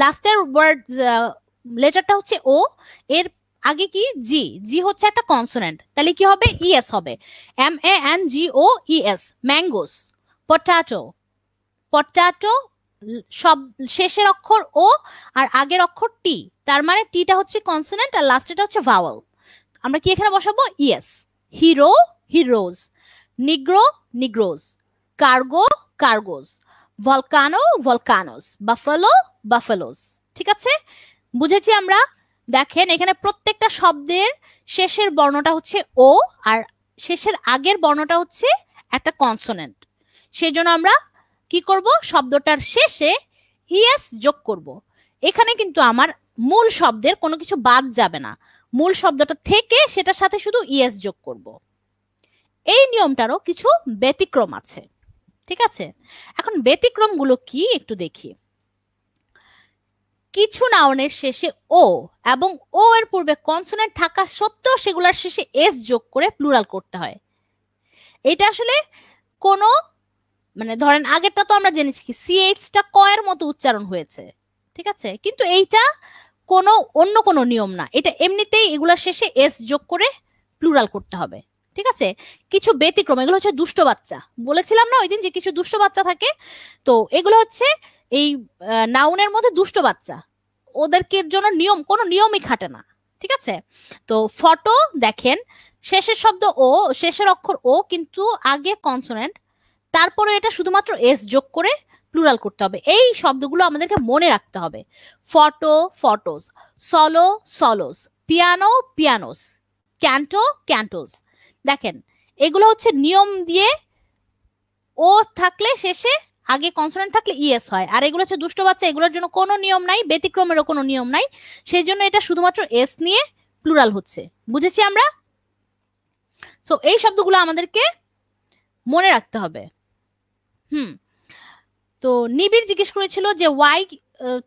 লাস্টের ওয়ার্ড লেটারটা হচ্ছে ও এর আগে কি জি জি হচ্ছে একটা কনসোনেন্ট তাহলে কি হবে ইএস e হবে M A N G O E S mangoes potato potato সব শেষের অক্ষর ও আর আগের অক্ষর টি তার মানে টিটা হচ্ছে কনসোনেন্ট আর লাস্ট এটা হচ্ছে ভাওয়াল আমরা কি এখানে বসাবো yes hero heroes negro negroes cargo cargoes volcano volcanoes buffalo buffaloes ঠিক আছে বুঝেছি আমরা দেখেন এখানে প্রত্যেকটা শব্দের শেষের বর্ণটা হচ্ছে ও আর শেষের আগের বর্ণটা হচ্ছে একটা কনসোনেন্ট সেজন্য আমরা কি করব শব্দটার শেষে ইএস যোগ করব এখানে কিন্তু আমার মূল শব্দের কোনো কিছু বাদ যাবে না মূল শব্দটা থেকে সেটার সাথে শুধু ইএস যোগ করব এই নিয়মটারও কিছু ব্যতিক্রম আছে ঠিক আছে এখন ব্যতিক্রমগুলো কি একটু দেখি কিছু নাউনের শেষে ও এবং ও এর পূর্বে কনসোনেন্ট থাকা সত্ত্বেও সেগুলোর শেষে এস যোগ করে প্লুরাল করতে হয় এটা আসলে কোনো মানে ধরেন আগেরটা তো আমরা জেনেছি কি সিএইচটা ক কয়ের মতো উচ্চারণ হয়েছে ঠিক আছে কিন্তু এইটা কোনো অন্য কোনো নিয়ম না এটা এমনিতেই এগুলা শেষে এস যোগ করে প্লুরাল করতে হবে ঠিক আছে কিছু ব্যতিক্রম এগুলো হচ্ছে দুষ্ট বাচ্চা বলেছিলাম না ওই দিন যে কিছু দুষ্ট বাচ্চা থাকে তো এগুলো হচ্ছে এই নাউনের মধ্যে দুষ্ট বাচ্চা ওদেরকে জন্য নিয়ম কোনো নিয়মই খাটে না ঠিক আছে তো ফটো দেখেন শেষের শব্দ ও শেষের অক্ষর ও কিন্তু আগে কনসোনেন্ট তারপরে এটা শুধুমাত্র এস যোগ করে প্লুরাল করতে হবে এই শব্দগুলো আমাদেরকে মনে রাখতে হবে photo photos solo solos piano pianos canto cantos দেখেন এগুলো হচ্ছে নিয়ম দিয়ে ও থাকলে শেষে আগে কনসোনেন্ট থাকলে ইএস e হয় আর এগুলো হচ্ছে দুষ্ট বাচ্চা এগুলোর জন্য কোনো নিয়ম নাই ব্যতিক্রমেরও কোনো নিয়ম নাই সেই জন্য এটা শুধুমাত্র এস নিয়ে প্লুরাল হচ্ছে বুঝেছি আমরা সো এই শব্দগুলো আমাদেরকে মনে রাখতে হবে হুম তো নিবিড় জিজ্ঞেস করেছিল যে ওয়াই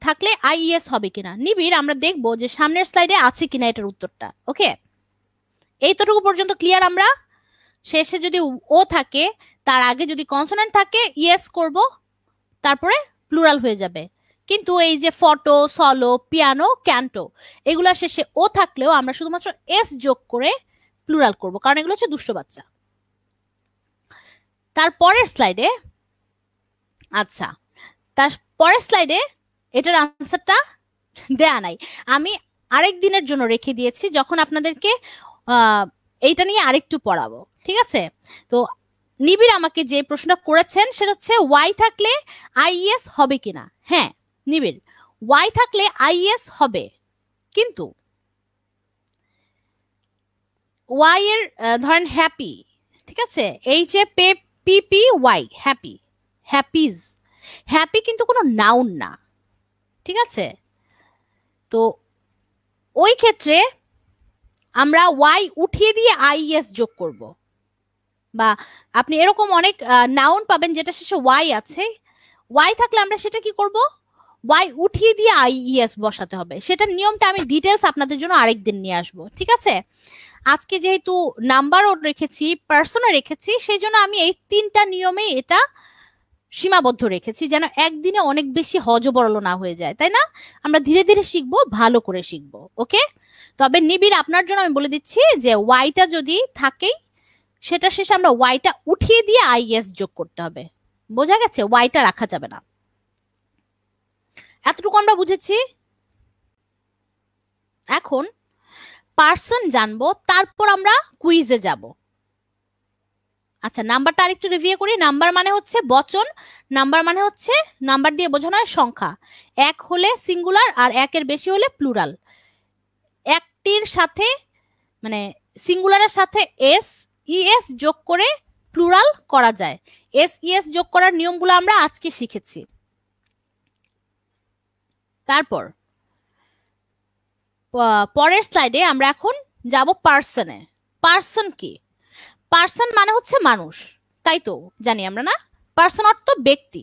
থাকলে আইএস e হবে কিনা নিবিড় আমরা দেখব যে সামনের স্লাইডে আছে কিনা এটার উত্তরটা ওকে এইতটুকু পর্যন্ত ক্লিয়ার আমরা শেষে যদি ও থাকে তার আগে যদি কনসোনেন্ট থাকে ইয়েস e করব তারপরে প্লুরাল হয়ে যাবে কিন্তু এই যে ফটো সলো পিয়ানো ক্যান্টো এগুলা শেষে ও থাকলেও আমরা শুধুমাত্র এস যোগ করে প্লুরাল করব কারণ এগুলো হচ্ছে দুষ্ট বাচ্চা তারপরের স্লাইডে আচ্ছা তার পরের স্লাইডে এটার আনসারটা দেয়া নাই আমি আরেক দিনের জন্য রেখে দিয়েছি যখন আপনাদেরকে এইটা নিয়ে আরেকটু পড়াবো ঠিক আছে তো নিবিড় আমাকে যে প্রশ্নটা করেছেন সেটা হচ্ছে ওয়াই থাকলে আইএস e হবে কিনা হ্যাঁ নিবিড় ওয়াই থাকলে আইএস e হবে কিন্তু ওয়াই এর ধরেন হ্যাপি ঠিক আছে H A P P P Y happy happies happy কিন্তু কোনো নাউন না ঠিক আছে তো ওই ক্ষেত্রে আমরা ওয়াই উঠিয়ে দিয়ে আইএস যোগ করব বা আপনি এরকম অনেক নাউন পাবেন যেটা শেষে ওয়াই আছে ওয়াই থাকলে আমরা সেটা কি করব ওয়াই উঠিয়ে দিয়ে আইএস বসাতে হবে সেটার নিয়মটা আমি ডিটেলস আপনাদের জন্য আরেক দিন নিয়ে আসব ঠিক আছে আজকে যেহেতু নাম্বারও রেখেছি পার্সোনাল রেখেছি সেই জন্য আমি এই তিনটা নিয়মে এটা সীমাবদ্ধ রেখেছি যেন একদিনে অনেক বেশি হজবরল না হয়ে যায় তাই না আমরা ধীরে ধীরে শিখবো ভালো করে শিখবো ওকে তবে নিবিড় আপনার জন্য আমি বলে দিচ্ছি যে ওয়াইটা যদি থাকেই সেটা শেষে আমরা ওয়াইটা উঠিয়ে দিয়ে আইএস যোগ করতে হবে বোঝা গেছে ওয়াইটা রাখা যাবে না এতটুকু আমরা বুঝেছি এখন পার্সন জানবো তারপর আমরা কুইজে যাব আচ্ছা নাম্বারটা আরেকটু রিভিউ করি নাম্বার মানে হচ্ছে বচন নাম্বার মানে হচ্ছে নাম্বার দিয়ে বোঝানো হয় সংখ্যা এক হলে সিঙ্গুলার আর একের বেশি হলে প্লুরাল একটির সাথে মানে সিঙ্গুলারের সাথে এস ইএস যোগ করে প্লুরাল করা যায় এস ইএস যোগ করার নিয়মগুলো আমরা আজকে শিখেছি তারপর পরের স্লাইডে আমরা এখন যাব পার্সনে পার্সন কি পার্সন মানে হচ্ছে মানুষ তাই তো জানি আমরা না পার্সন অর্থ ব্যক্তি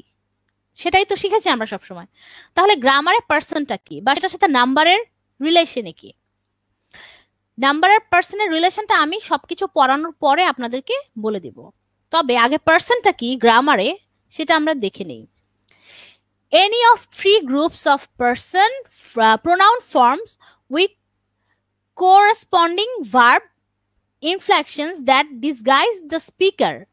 সেটাই তো শিখেছি আমরা সবসময় তাহলে গ্রামারের পার্সনটা কি বা এটার সাথে নাম্বারের রিলেশনে কি নাম্বারের পার্সনের রিলেশনটা আমি সবকিছু পড়ানোর পরে আপনাদেরকে বলে দেব তবে আগে পার্সনটা কি গ্রামারে সেটা আমরা দেখে নেই any of three groups of person pronoun forms with corresponding verb inflections that disguise the speaker.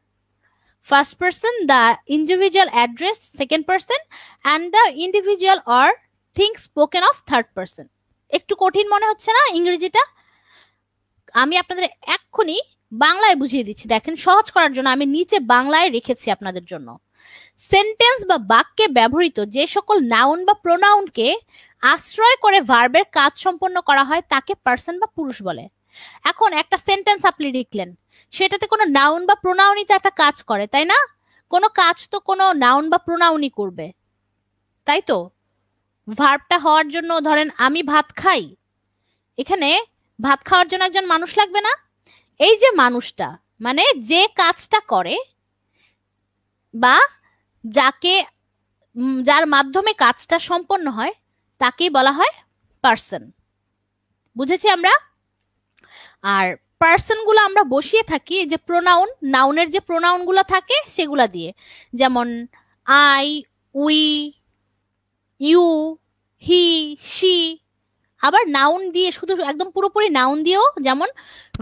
First person, the individual addressed, second person, and the individual or thing spoken of third person একটু কঠিন মনে হচ্ছে না ইংরেজিটা আমি আপনাদের এক্ষুনি বাংলায় বুঝিয়ে দিচ্ছি দেখেন সহজ করার জন্য আমি নিচে বাংলায় রেখেছি আপনাদের জন্য সেন্টেন্স বা বাক্যে ব্যবহৃত যে সকল নাউন বা প্রোনাউনকে আশ্রয় করে ভার্বের কাজ সম্পন্ন করা হয় তাকে পার্সন বা পুরুষ বলে এখন একটা সেন্টেন্স আপনি লিখলেন সেটাতে কোনো নাউন বা প্রোনাউনই তো একটা কাজ করে তাই না কোনো কাজ তো কোনো নাউন বা প্রোনাউনই করবে তাই তো ভার্বটা হওয়ার জন্য ধরেন আমি ভাত খাই এখানে ভাত খাওয়ার জন্য একজন মানুষ লাগবে না এই যে মানুষটা মানে যে কাজটা করে বা যাকে যার মাধ্যমে কাজটা সম্পন্ন হয় তাকেই বলা হয় পার্সন বুঝেছি আমরা আর পার্সনগুলো আমরা বসিয়ে থাকি যে প্রোনাউন নাউনের যে প্রোনাউনগুলো থাকে সেগুলা দিয়ে যেমন I we you he she আবার নাউন দিয়ে শুধু একদম পুরোপুরি নাউন দিয়েও যেমন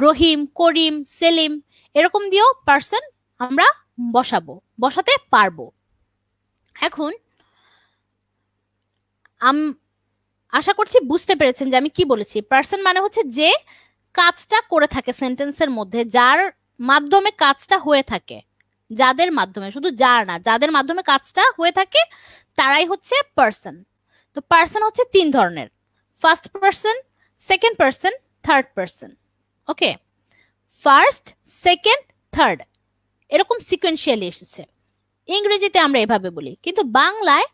রহিম করিম সেলিম এরকম দিয়েও পার্সন আমরা বসাবো বসাতে পারবো এখন আম আশা করছি বুঝতে পেরেছেন যে আমি কি বলেছি পার্সন মানে হচ্ছে যে কাজটা করে থাকে সেন্টেন্সের মধ্যে যার মাধ্যমে কাজটা হয়ে থাকে যাদের মাধ্যমে শুধু যার না যাদের মাধ্যমে কাজটা হয়ে থাকে তারাই হচ্ছে পার্সন তো পার্সন হচ্ছে তিন ধরনের first person second person third person okay first second third এরকম সিকুয়েন্সিয়ালি এসেছে ইংরেজিতে আমরা এভাবে বলি কিন্তু বাংলায়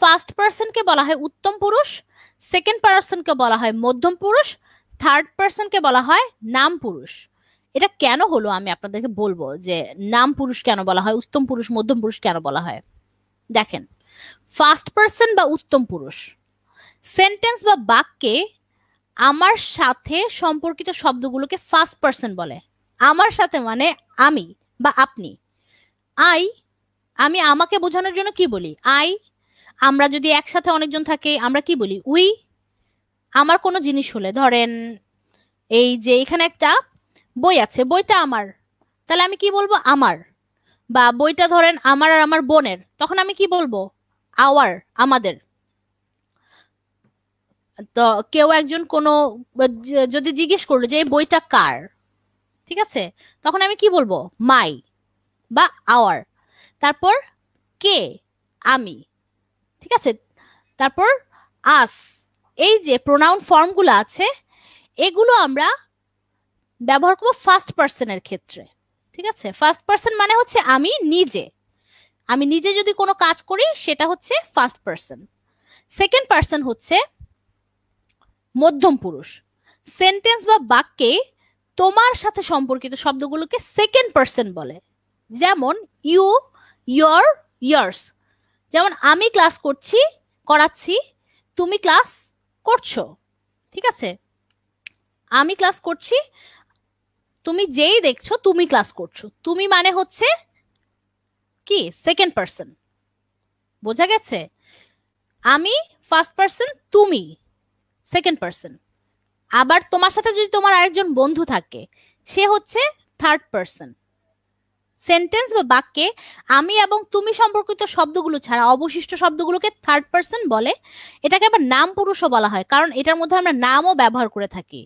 ফার্স্ট পার্সনকে বলা হয় উত্তম পুরুষ সেকেন্ড পার্সনকে বলা হয় মধ্যম পুরুষ থার্ড পার্সনকে বলা হয় নাম পুরুষ এটা কেন হলো আমি আপনাদেরকে বলবো যে নাম পুরুষ কেন বলা হয় উত্তম পুরুষ মধ্যম পুরুষ কেন বলা হয় দেখেন ফার্স্ট পার্সন বা উত্তম পুরুষ সেন্টেন্স বা বাক্যে আমার সাথে সম্পর্কিত শব্দগুলোকে ফার্স্ট পার্সন বলে আমার সাথে মানে আমি বা আপনি আই আমি আমাকে বোঝানোর জন্য কি বলি আই আমরা যদি একসাথে অনেকজন থাকে আমরা কি বলি উই আমার কোনো জিনিস হলে ধরেন এই যে এখানে একটা বই আছে বইটা আমার তাহলে আমি কি বলবো আমার বা বইটা ধরেন আমার আর আমার বোনের তখন আমি কি বলবো আওয়ার আমাদের তো কেউ একজন কোনো যদি জিজ্ঞেস করলো যে এই বইটা কার ঠিক আছে তখন আমি কি বলবো মাই বা আওয়ার তারপর কে আমি ঠিক আছে তারপর আস এই যে প্রোনাউন ফর্মগুলো আছে এগুলো আমরা ব্যবহার করবো ফার্স্ট পার্সনের ক্ষেত্রে ঠিক আছে ফার্স্ট পার্সন মানে হচ্ছে আমি নিজে আমি নিজে যদি কোনো কাজ করি সেটা হচ্ছে ফার্স্ট পার্সন সেকেন্ড পার্সন হচ্ছে মধ্যম পুরুষ সেন্টেন্স বা বাক্যে তোমার সাথে সম্পর্কিত শব্দগুলোকে সেকেন্ড পার্সন বলে যেমন ইউ ইয়র ইয়ার্স যেমন আমি ক্লাস করছি করাচ্ছি তুমি ক্লাস করছো ঠিক আছে আমি ক্লাস করছি তুমি যেই দেখছো তুমি ক্লাস করছো তুমি মানে হচ্ছে কি সেকেন্ড পার্সন বোঝা গেছে আমি ফার্স্ট পার্সন তুমি সেকেন্ড পার্সন আবার তোমার সাথে যদি তোমার আরেকজন বন্ধু থাকে সে হচ্ছে থার্ড পার্সন সেন্টেন্স বা বাক্যে আমি এবং তুমি সম্পর্কিত শব্দগুলো ছাড়া অবশিষ্ট শব্দগুলোকে থার্ড পার্সন বলে এটাকে আবার নাম পুরুষও বলা হয় কারণ এটার মধ্যে আমরা নামও ব্যবহার করে থাকি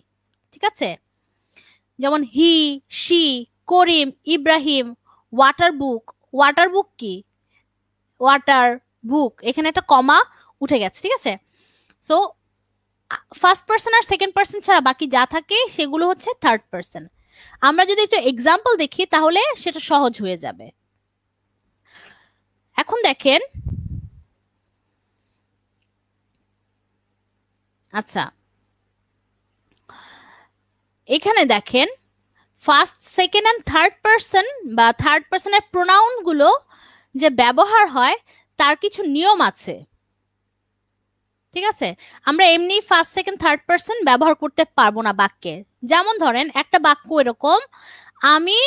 ঠিক আছে যেমন he she Karim Ibrahim water book water book কি ওয়াটার বুক এখানে একটা কমা উঠে গেছে ঠিক আছে সো ফার্স্ট পার্সন আর সেকেন্ড পার্সন ছাড়া বাকি যা থাকে সেগুলো হচ্ছে থার্ড পার্সন আমরা যদি একটু এক্সাম্পল দেখি তাহলে সেটা সহজ হয়ে যাবে এখন দেখেন আচ্ছা এখানে দেখেন first second and third person বা থার্ড পার্সনের প্রোনাউন গুলো যে ব্যবহার হয় তার কিছু নিয়ম আছে ঠিক আছে আমরা এমনি ফার্স্ট সেকেন্ড থার্ড পার্সন ব্যবহার করতে পারবো না বাক্যে যেমন ধরেন একটা বাক্য এরকম আমি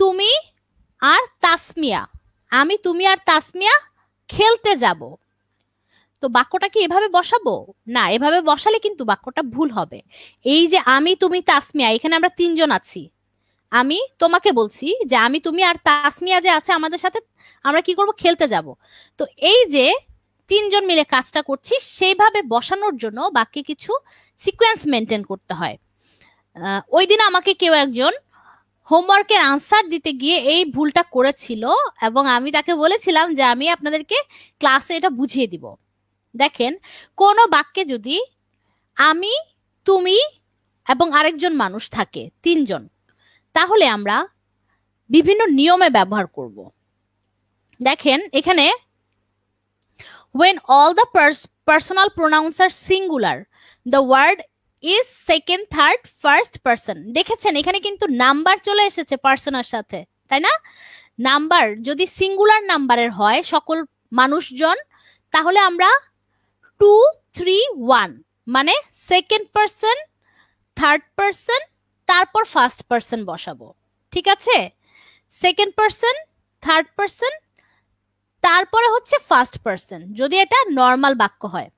তুমি আর তাসমিয়া আমি তুমি আর তাসমিয়া খেলতে যাব তো বাক্যটা কি এভাবে বসাবো না এভাবে বসালে কিন্তু বাক্যটা ভুল হবে এই যে আমি তুমি তাসমিয়া এখানে আমরা তিনজন আছি আমি তোমাকে বলছি যে আমি তুমি আর তাসমিয়া যে আছে আমাদের সাথে আমরা কি করব খেলতে যাব তো এই যে তিনজন মিলে কাজটা করছি সেইভাবে বসানোর জন্য বাকি কিছু সিকোয়েন্স মেনটেন করতে হয় ওই দিন আমাকে কেউ একজন হোমওয়ার্কের আনসার দিতে গিয়ে এই ভুলটা করেছিল এবং আমি তাকে বলেছিলাম যে আমি আপনাদেরকে ক্লাসে এটা বুঝিয়ে দিব দেখেন কোনো বাক্যে যদি আমি তুমি এবং আরেকজন মানুষ থাকে তিনজন তাহলে আমরা বিভিন্ন নিয়মে ব্যবহার করব দেখেন এখানে When all the pers personal pronouns are singular, the word is second third first person দেখেছেন এখানে কিন্তু নাম্বার চলে এসেছে পার্সনের সাথে তাই না নাম্বার যদি সিঙ্গুলার নাম্বারের হয় সকল মানুষজন তাহলে আমরা টু থ্রি ওয়ান মানে সেকেন্ড পার্সন থার্ড পার্সন তারপর ফার্স্ট পার্সন বসাবো ঠিক আছে সেকেন্ড পার্সন থার্ড পার্সন তারপরে হচ্ছে ফার্স্ট পার্সন যদি এটা নর্মাল বাক্য হয়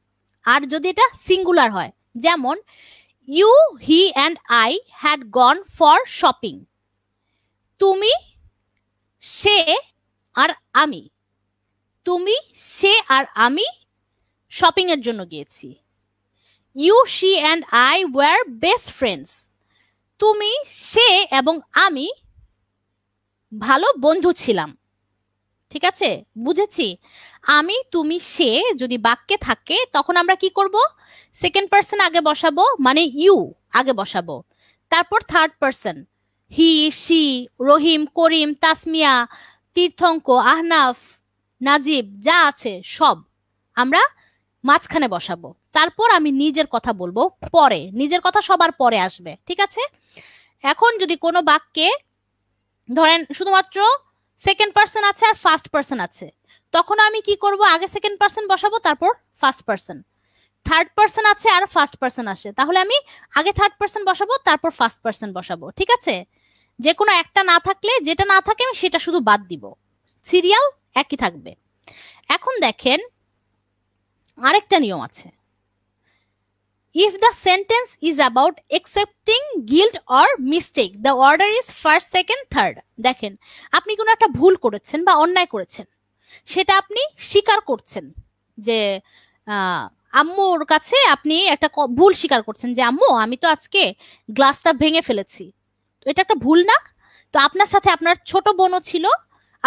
আর যদি এটা সিঙ্গুলার হয় যেমন you he and I had gone for shopping তুমি সে আর আমি তুমি সে আর আমি শপিং এর জন্য গিয়েছি you she and I were best friends তুমি সে এবং আমি ভালো বন্ধু ছিলাম ঠিক আছে বুঝেছি আমি তুমি সে যদি বাক্যে থাকে তখন আমরা কি করব সেকেন্ড পার্সন আগে বসাবো মানে ইউ আগে বসাবো তারপর third person he she Rahim Karim Tasmia Tirthanka Ahnaf Najib যা আছে সব আমরা মাঝখানে বসাবো তারপর আমি নিজের কথা বলবো পরে নিজের কথা সবার পরে আসবে ঠিক আছে এখন যদি কোনো বাক্যে ধরেন শুধুমাত্র সেকেন্ড পার্সন আছে আর ফার্স্ট পার্সন আছে তখন আমি কি করব আগে সেকেন্ড পার্সন বসাবো তারপর ফার্স্ট পার্সন থার্ড পার্সন আছে আর ফার্স্ট পার্সন আসে তাহলে আমি আগে থার্ড পার্সন বসাবো তারপর ফার্স্ট পার্সন বসাবো ঠিক আছে যে কোনো একটা না থাকলে যেটা না থাকে আমি সেটা শুধু বাদ দিব সিরিয়াল একই থাকবে এখন দেখেন আরেকটা নিয়ম আছে if the sentence is about accepting guilt or mistake the order is first second third দেখেন আপনি কোনো একটা ভুল করেছেন বা অন্যায় করেছেন সেটা আপনি স্বীকার করছেন যে আম্মুর কাছে আপনি একটা ভুল স্বীকার করছেন যে আম্মু আমি তো আজকে গ্লাসটা ভেঙে ফেলেছি তো এটা একটা ভুল না তো আপনার সাথে আপনার ছোট বোনও ছিল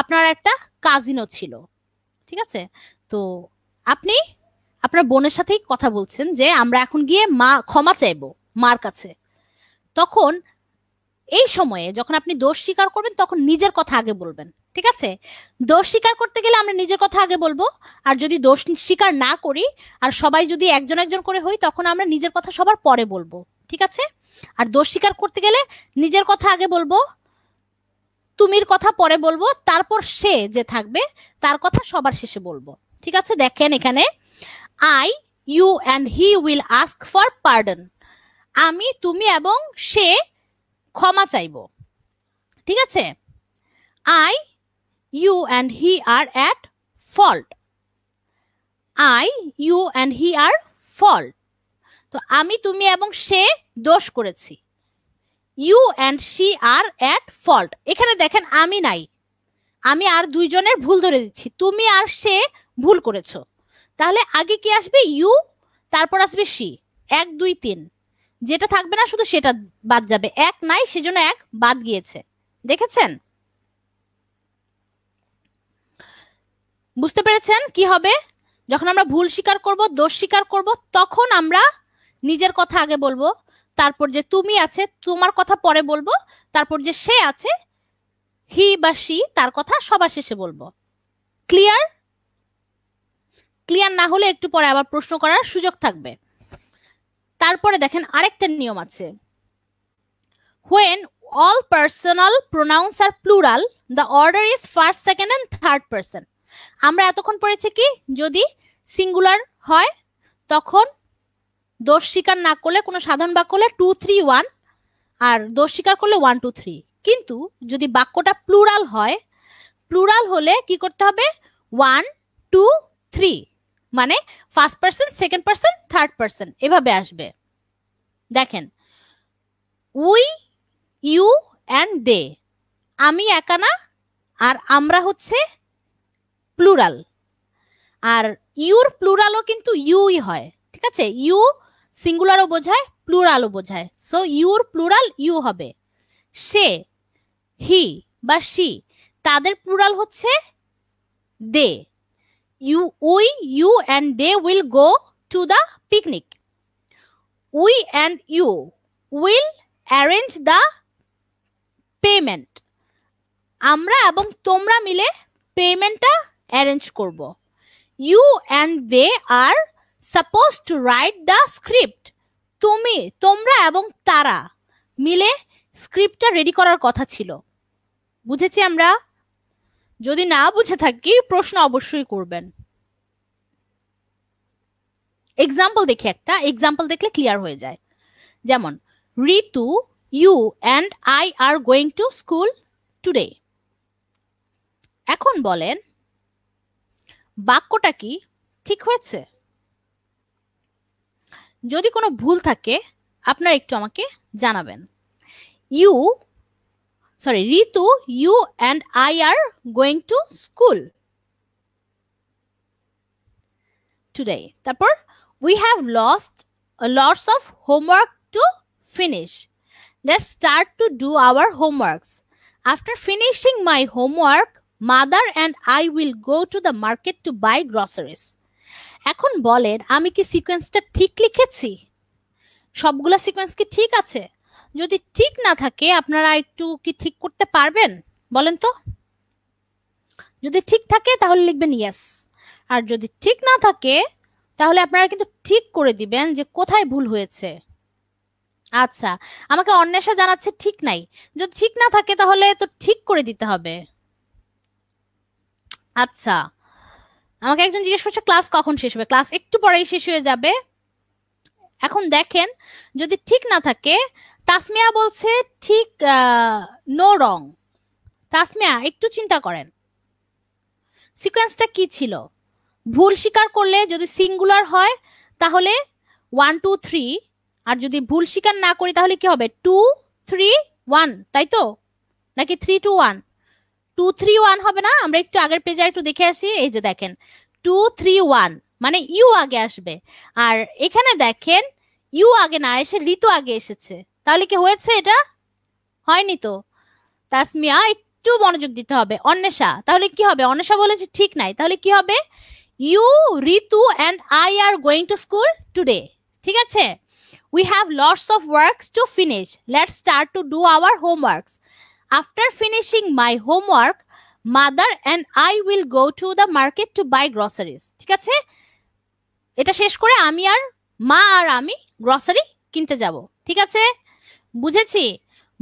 আপনার একটা কাজিনও ছিল ঠিক আছে তো আপনি আপনার বোনের সাথেই কথা বলছেন যে আমরা এখন গিয়ে মা ক্ষমা চাইবো মার কাছে তখন এই সময়ে যখন আপনি দোষ স্বীকার করবেন তখন নিজের কথা আগে বলবেন ঠিক আছে দোষ স্বীকার করতে গেলে আমরা নিজের কথা আগে বলবো আর যদি দোষ স্বীকার না করি আর সবাই যদি একজন একজন করে হই তখন আমরা নিজের কথা সবার পরে বলবো ঠিক আছে আর দোষ স্বীকার করতে গেলে নিজের কথা আগে বলবো তুমির কথা পরে বলবো তারপর সে যে থাকবে তার কথা সবার শেষে বলবো ঠিক আছে দেখেন এখানে I you and he will ask for pardon আমি তুমি এবং সে ক্ষমা চাইব ঠিক আছে I you and he are at fault I you and he are fault তো আমি তুমি এবং সে দোষ করেছি you and she are at fault এখানে দেখেন আমি নাই আমি আর দুইজনের ভুল ধরে দিচ্ছি তুমি আর সে ভুল করেছো তাহলে আগে কি আসবে ইউ তারপর আসবে সি এক দুই তিন যেটা থাকবে না শুধু সেটা বাদ যাবে এক নাই সেজন্য এক বাদ গিয়েছে দেখেছেন বুঝতে পেরেছেন কি হবে যখন আমরা ভুল স্বীকার করব দোষ স্বীকার করব তখন আমরা নিজের কথা আগে বলবো তারপর যে তুমি আছে তোমার কথা পরে বলবো তারপর যে সে আছে হি বা সি তার কথা সবার শেষে বলবো ক্লিয়ার ক্লিয়ার না হলে একটু পরে আবার প্রশ্ন করার সুযোগ থাকবে তারপরে দেখেন আরেকটা নিয়ম আছে when all personal pronouns are plural the order is first second and third person আমরা এতক্ষণ পড়েছি কি যদি সিঙ্গুলার হয় তখন দোষ স্বীকার না করলে কোনো সাধারণ বাক্য হলে টু থ্রি ওয়ান আর দোষ স্বীকার করলে ওয়ান টু থ্রি কিন্তু যদি বাক্যটা প্লুরাল হয় প্লুরাল হলে কি করতে হবে ওয়ান টু থ্রি মানে first person second person third person এভাবে আসবে দেখেন উই ইউ অ্যান্ড দে আমি একা না আর আমরা হচ্ছে প্লুরাল আর ইউর প্লুরালও কিন্তু ইউই হয় ঠিক আছে ইউ সিঙ্গুলারও বোঝায় প্লুরালও বোঝায় সো ইউর প্লুরাল ইউ হবে সে হি বা সি তাদের প্লুরাল হচ্ছে দে you we you and they will go to the picnic we and you will arrange the payment আমরা এবং তোমরা মিলে পেমেন্টটা অ্যারেঞ্জ করব you and they are suppose to write the script তুমি তোমরা এবং তারা মিলে স্ক্রিপ্টটা রেডি করার কথা ছিল বুঝেছি আমরা যদি না বুঝে থাকি প্রশ্ন অবশ্যই করবেন এক্সাম্পল দেখি একটা এক্সাম্পল দেখলে ক্লিয়ার হয়ে যায় যেমন Ritu you and I are going to school today এখন বলেন বাক্যটা কি ঠিক হয়েছে যদি কোনো ভুল থাকে আপনারা একটু আমাকে জানাবেন you sorry Ritu you and I are going to school today তারপর we have lost loss of homework to finish let's start to do our homeworks after finishing my homework mother and I will go to the market to buy groceries এখন বলেন আমি কি সিকোয়েন্সটা ঠিক লিখেছি সবগুলো sequence কি ঠিক আছে যদি ঠিক না থাকে আপনারা একটু কি ঠিক করতে পারবেন বলেন তো যদি ঠিক থাকে তাহলে লিখবেন ইয়েস আর যদি ঠিক না থাকে তাহলে আপনারা কিন্তু ঠিক করে দিবেন যে কোথায় ভুল হয়েছে আচ্ছা আমাকে অন্বেষা জানাচ্ছে ঠিক নাই যদি ঠিক না থাকে তাহলে তো ঠিক করে দিতে হবে আচ্ছা আমাকে একজন জিজ্ঞেস করছে ক্লাস কখন শেষ হবে ক্লাস একটু পরেই শেষ হয়ে যাবে এখন দেখেন যদি ঠিক না থাকে তাসমিয়া বলছে ঠিক নো রং তাসমিয়া একটু চিন্তা করেন সিকোয়েন্সটা কি ছিল ভুল স্বীকার করলে যদি সিঙ্গুলার হয় তাহলে ওয়ান টু থ্রি আর যদি ভুল স্বীকার না করি তাহলে কি হবে টু থ্রি ওয়ান তাই তো নাকি three two one two three one হবে না আমরা একটু আগের পেজে একটু দেখে আসি এই যে দেখেন টু থ্রি ওয়ান মানে ইউ আগে আসবে আর এখানে দেখেন ইউ আগে না এসে ঋতু আগে এসেছে তাহলে কি হয়েছে এটা হয়নি তো তাসমিয়া একটু মনোযোগ দিতে হবে অন্বেষা তাহলে কি হবে অন্বেষা বলেছে ঠিক নাই তাহলে কি হবে you Ritu and I are going to school today ঠিক আছে we have lots of works to finish let start to do our homeworks after finishing my homework mother and I will go to the market to buy groceries ঠিক আছে এটা শেষ করে আমি আর মা আর আমি গ্রসারি কিনতে যাব ঠিক আছে বুঝেছি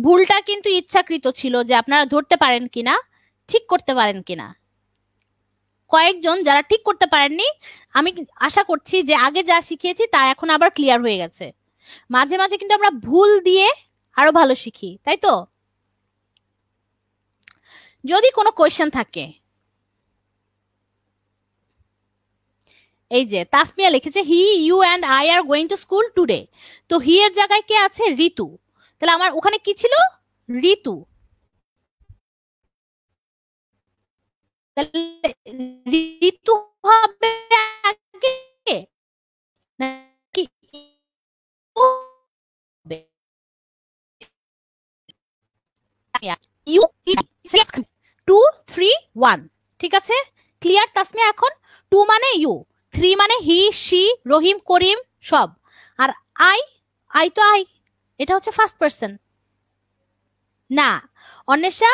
ভুলটা কিন্তু ইচ্ছাকৃত ছিল যে আপনারা ধরতে পারেন কিনা ঠিক করতে পারেন কিনা কয়েকজন যারা ঠিক করতে পারেননি আমি আশা করছি যে আগে যা শিখিয়েছি তা এখন আবার ক্লিয়ার হয়ে গেছে মাঝে মাঝে কিন্তু আমরা ভুল দিয়ে আরো ভালো শিখি তাই তো যদি কোনো কোয়েশ্চেন থাকে এই যে তাসমিয়া লিখেছে he you and I are going to school today তো হি এর জায়গায় কে আছে ঋতু তাহলে আমার ওখানে কি ছিল ঋতু ঋতু হবে আগে নাকি ইউ টু থ্রি ওয়ান ঠিক আছে ক্লিয়ার তাসমিয়া এখন টু মানে ইউ থ্রি মানে হি সি রহিম করিম সব আর আই আই তো আই এটা হচ্ছে ফার্স্ট পার্সন না Anwesha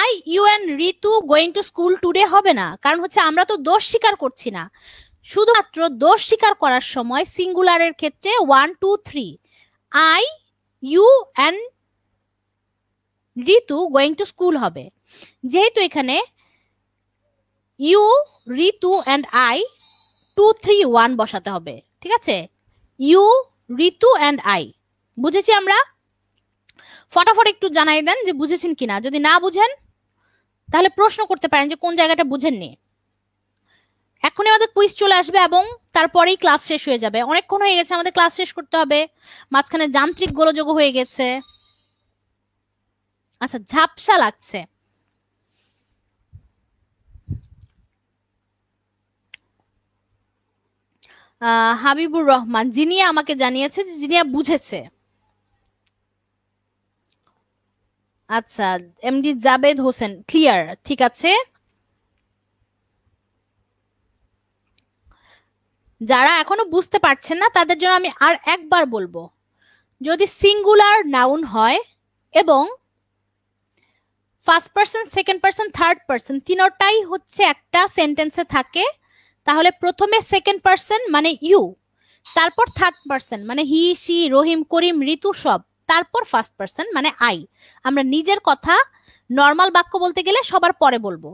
I you and Ritu going to school today হবে না কারণ হচ্ছে আমরা তো দোষ স্বীকার করছি না শুধুমাত্র দোষ স্বীকার করার সময় সিঙ্গুলারের ক্ষেত্রে one two three I you and Ritu going to school হবে যেহেতু এখানে you Ritu and I two three one বসাতে হবে ঠিক আছে ইউ ঋতু অ্যান্ড আই বুঝেছি আমরা ফটাফট একটু জানাই দেন যে বুঝেছেন কিনা যদি না বুঝেন তাহলে প্রশ্ন করতে পারেন যে কোন জায়গাটা বুঝেননি এখন আমাদের কুইজ চলে আসবে এবং তারপরেই ক্লাস শেষ হয়ে যাবে অনেকক্ষণ হয়ে গেছে আমাদের ক্লাস শেষ করতে হবে মাঝখানে যান্ত্রিক গোলযোগ হয়ে গেছে আচ্ছা ঝাপসা লাগছে হাবিবুর রহমান জিনিয়া আমাকে জানিয়েছে যে জিনিয়া বুঝেছে আচ্ছা এমডি জাবেদ হোসেন ক্লিয়ার ঠিক আছে যারা এখনো বুঝতে পারছেন না তাদের জন্য আমি আর একবার বলবো যদি সিঙ্গুলার নাউন হয় এবং first person second person third person তিনটাই হচ্ছে একটা সেন্টেন্সে থাকে তাহলে প্রথমে সেকেন্ড পার্সন মানে ইউ তারপর থার্ড পার্সন মানে হি সি রহিম করিম ঋতু সব তারপর ফার্স্ট পার্সন মানে আই আমরা নিজের কথা নর্মাল বাক্য বলতে গেলে সবার পরে বলবো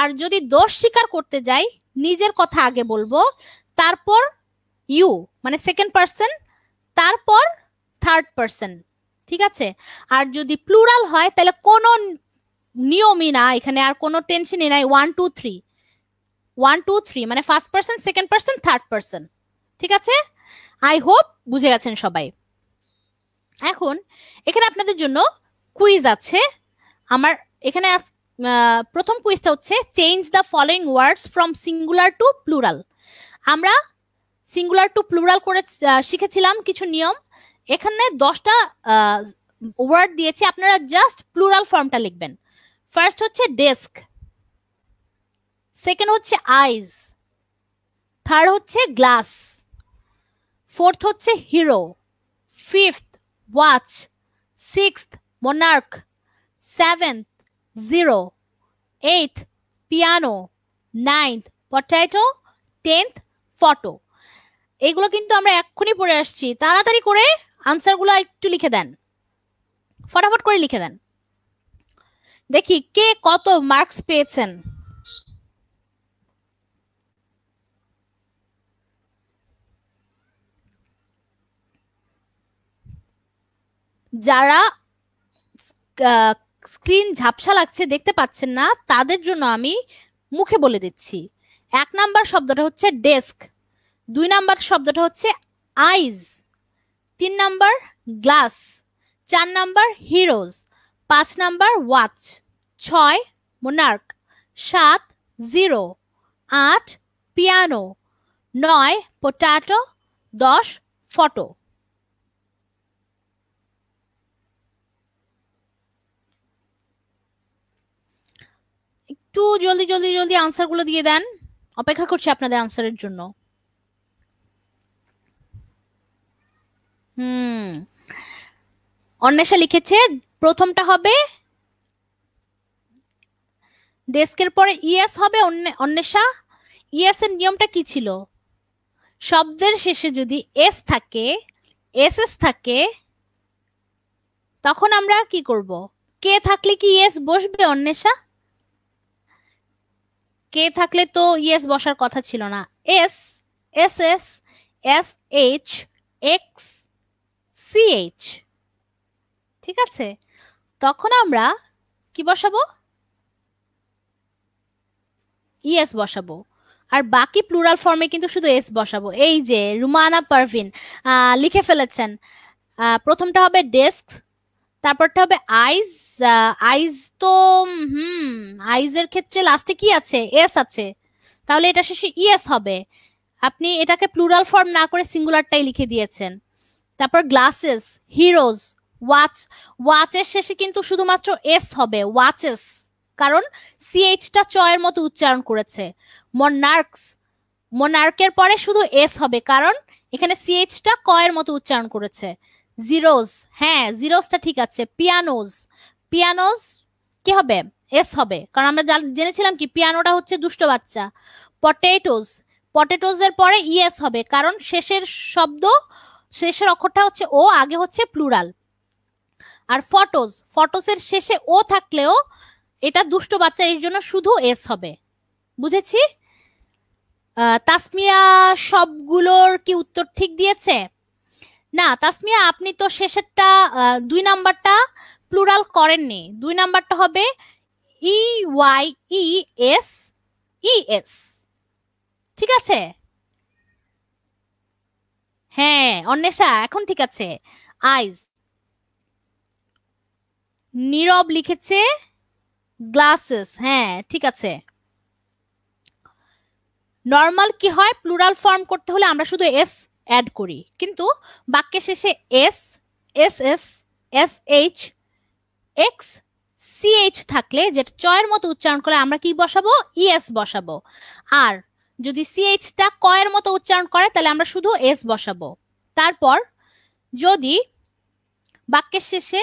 আর যদি দোষ স্বীকার করতে যাই নিজের কথা আগে বলবো তারপর ইউ মানে সেকেন্ড পার্সন তারপর থার্ড পার্সন ঠিক আছে আর যদি প্লুরাল হয় তাহলে কোনো নিয়মই না এখানে আর কোনো টেনশনই নাই one two three one two three মানে first person second person third person ঠিক আছে আই হোপ বুঝে গেছেন সবাই এখন এখানে আপনাদের জন্য কুইজ আছে আমার এখানে প্রথম কুইজটা হচ্ছে change the following words from singular to plural আমরা সিঙ্গুলার টু প্লুরাল করে শিখেছিলাম কিছু নিয়ম এখানে দশটা ওয়ার্ড দিয়েছি আপনারা জাস্ট প্লুরাল ফর্মটা লিখবেন ফার্স্ট হচ্ছে ডেস্ক সেকেন্ড হচ্ছে আইজ থার্ড হচ্ছে গ্লাস ফোর্থ হচ্ছে hero fifth watch, sixth, monarch, seventh, zero, eighth, piano, ninth, potato, tenth, photo. এগুলো কিন্তু আমরা এক্ষুনি পড়ে আসছি তাড়াতাড়ি করে আনসারগুলো একটু লিখে দেন ফটাফট করে লিখে দেন দেখি কে কত মার্কস পেয়েছেন যারা স্ক্রিন ঝাপসা লাগছে দেখতে পাচ্ছেন না তাদের জন্য আমি মুখে বলে দিচ্ছি এক নাম্বার শব্দটা হচ্ছে ডেস্ক দুই নাম্বার শব্দটা হচ্ছে আইজ তিন নাম্বার গ্লাস চার নাম্বার হিরোজ পাঁচ নাম্বার ওয়াচ ছয় মোনার্ক সাত জিরো আট পিয়ানো নয় পোটাটো দশ ফটো একটু জলদি জলদি জলদি গুলো দিয়ে দেন অপেক্ষা করছি আপনাদের আনসারের জন্য হুম অন্বেষা লিখেছে প্রথমটা হবে ডেস্কের পরে ইয়েস হবে অন্বেষা ইয়েস এর নিয়মটা কি ছিল শব্দের শেষে যদি এস থাকে এস এস থাকে তখন আমরা কি করব কে থাকলে কি এস বসবে অন্বেষা কে থাকলে তো ইয়েস বসার কথা ছিল না S S S S H X C H ঠিক আছে তখন আমরা কি বসাবো ইএস বসাবো আর বাকি প্লুরাল ফর্মে কিন্তু শুধু এস বসাবো এই যে রুমানা পারভিন লিখে ফেলেছেন প্রথমটা হবে ডেস্ক তারপরটা হবে আইজ আইজ তো হুম আইজের ক্ষেত্রে লাস্টে কি আছে এস আছে তাহলে এটা শেষে ইএস e হবে আপনি এটাকে প্লুরাল ফর্ম না করে সিঙ্গুলারটাই লিখে দিয়েছেন তারপর গ্লাসেস হিরোজ ওয়াচ ওয়াচের শেষে কিন্তু শুধুমাত্র এস হবে ওয়াচেস কারণ সিএইচটা চয়ের মতো উচ্চারণ করেছে মনার্কস মনার্কের পরে শুধু এস হবে কারণ এখানে সিএইচটা কয়ের মতো উচ্চারণ করেছে জিরোজ হ্যাঁ জিরোজটা ঠিক আছে পিয়ানোজ পিয়ানোজ কি হবে এস হবে কারণ আমরা জেনেছিলাম কি পিয়ানোটা হচ্ছে দুষ্ট বাচ্চা পটেটোজ পটেটোজের পরে ইএস হবে কারণ শেষের শব্দ শেষের অক্ষরটা হচ্ছে ও আগে হচ্ছে প্লুরাল আর ফটোজ ফটোসের শেষে ও থাকলেও এটা দুষ্ট বাচ্চা এর জন্য শুধু এস হবে বুঝেছি তাসমিয়া সবগুলোর কি উত্তর ঠিক দিয়েছে না তাসমিয়া আপনি তো শেষেরটা দুই নাম্বারটা প্লুরাল করেননি দুই নাম্বারটা হবে E Y E S E S ঠিক আছে হ্যাঁ অন্বেষা এখন ঠিক আছে আইস নীরব লিখেছে গ্লাসেস হ্যাঁ ঠিক আছে নর্মাল কি হয় প্লুরাল ফর্ম করতে হলে আমরা শুধু এস অ্যাড করি কিন্তু বাক্যের শেষে S S S S H X CH থাকলে যেটা চয়ের মতো উচ্চারণ করে আমরা কি বসাবো ইএস e বসাবো আর যদি সিএইচটা কয়ের মতো উচ্চারণ করে তাহলে আমরা শুধু এস বসাবো তারপর যদি বাক্যের শেষে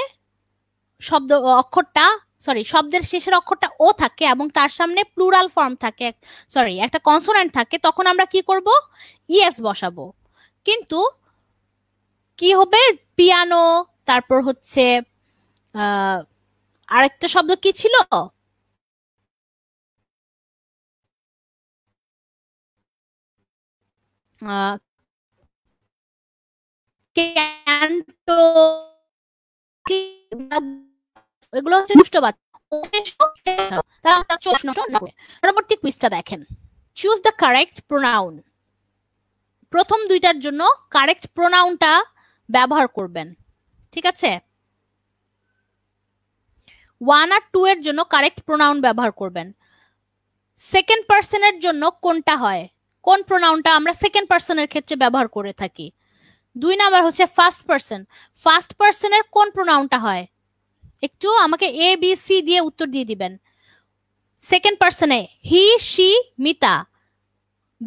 শব্দ অক্ষরটা সরি শব্দের শেষের অক্ষরটা ও থাকে এবং তার সামনে প্লুরাল ফর্ম থাকে সরি একটা কনসোনেন্ট থাকে তখন আমরা কি করব ইএস e বসাবো কিন্তু কি হবে পিয়ানো তারপর হচ্ছে আরেকটা শব্দ কি ছিল ক্যান্টো এগুলো হচ্ছে পরবর্তী কুইজটা দেখেন চুজ দ্য কারেক্ট প্রোনাউন প্রথম দুইটার জন্য কারেক্ট প্রোনাউনটা ব্যবহার করবেন ঠিক আছে ওয়ান আর টু এর জন্য কারেক্ট প্রোনাউন ব্যবহার করবেন সেকেন্ড পার্সনের জন্য কোনটা হয় কোন প্রোনাউনটা আমরা সেকেন্ড পার্সনের ক্ষেত্রে ব্যবহার করে থাকি দুই নাম্বার হচ্ছে ফার্স্ট পার্সন ফার্স্ট পার্সনের কোন প্রোনাউনটা হয় একটু আমাকে এ বি সি দিয়ে উত্তর দিয়ে দিবেন সেকেন্ড পার্সনে হি শি মিতা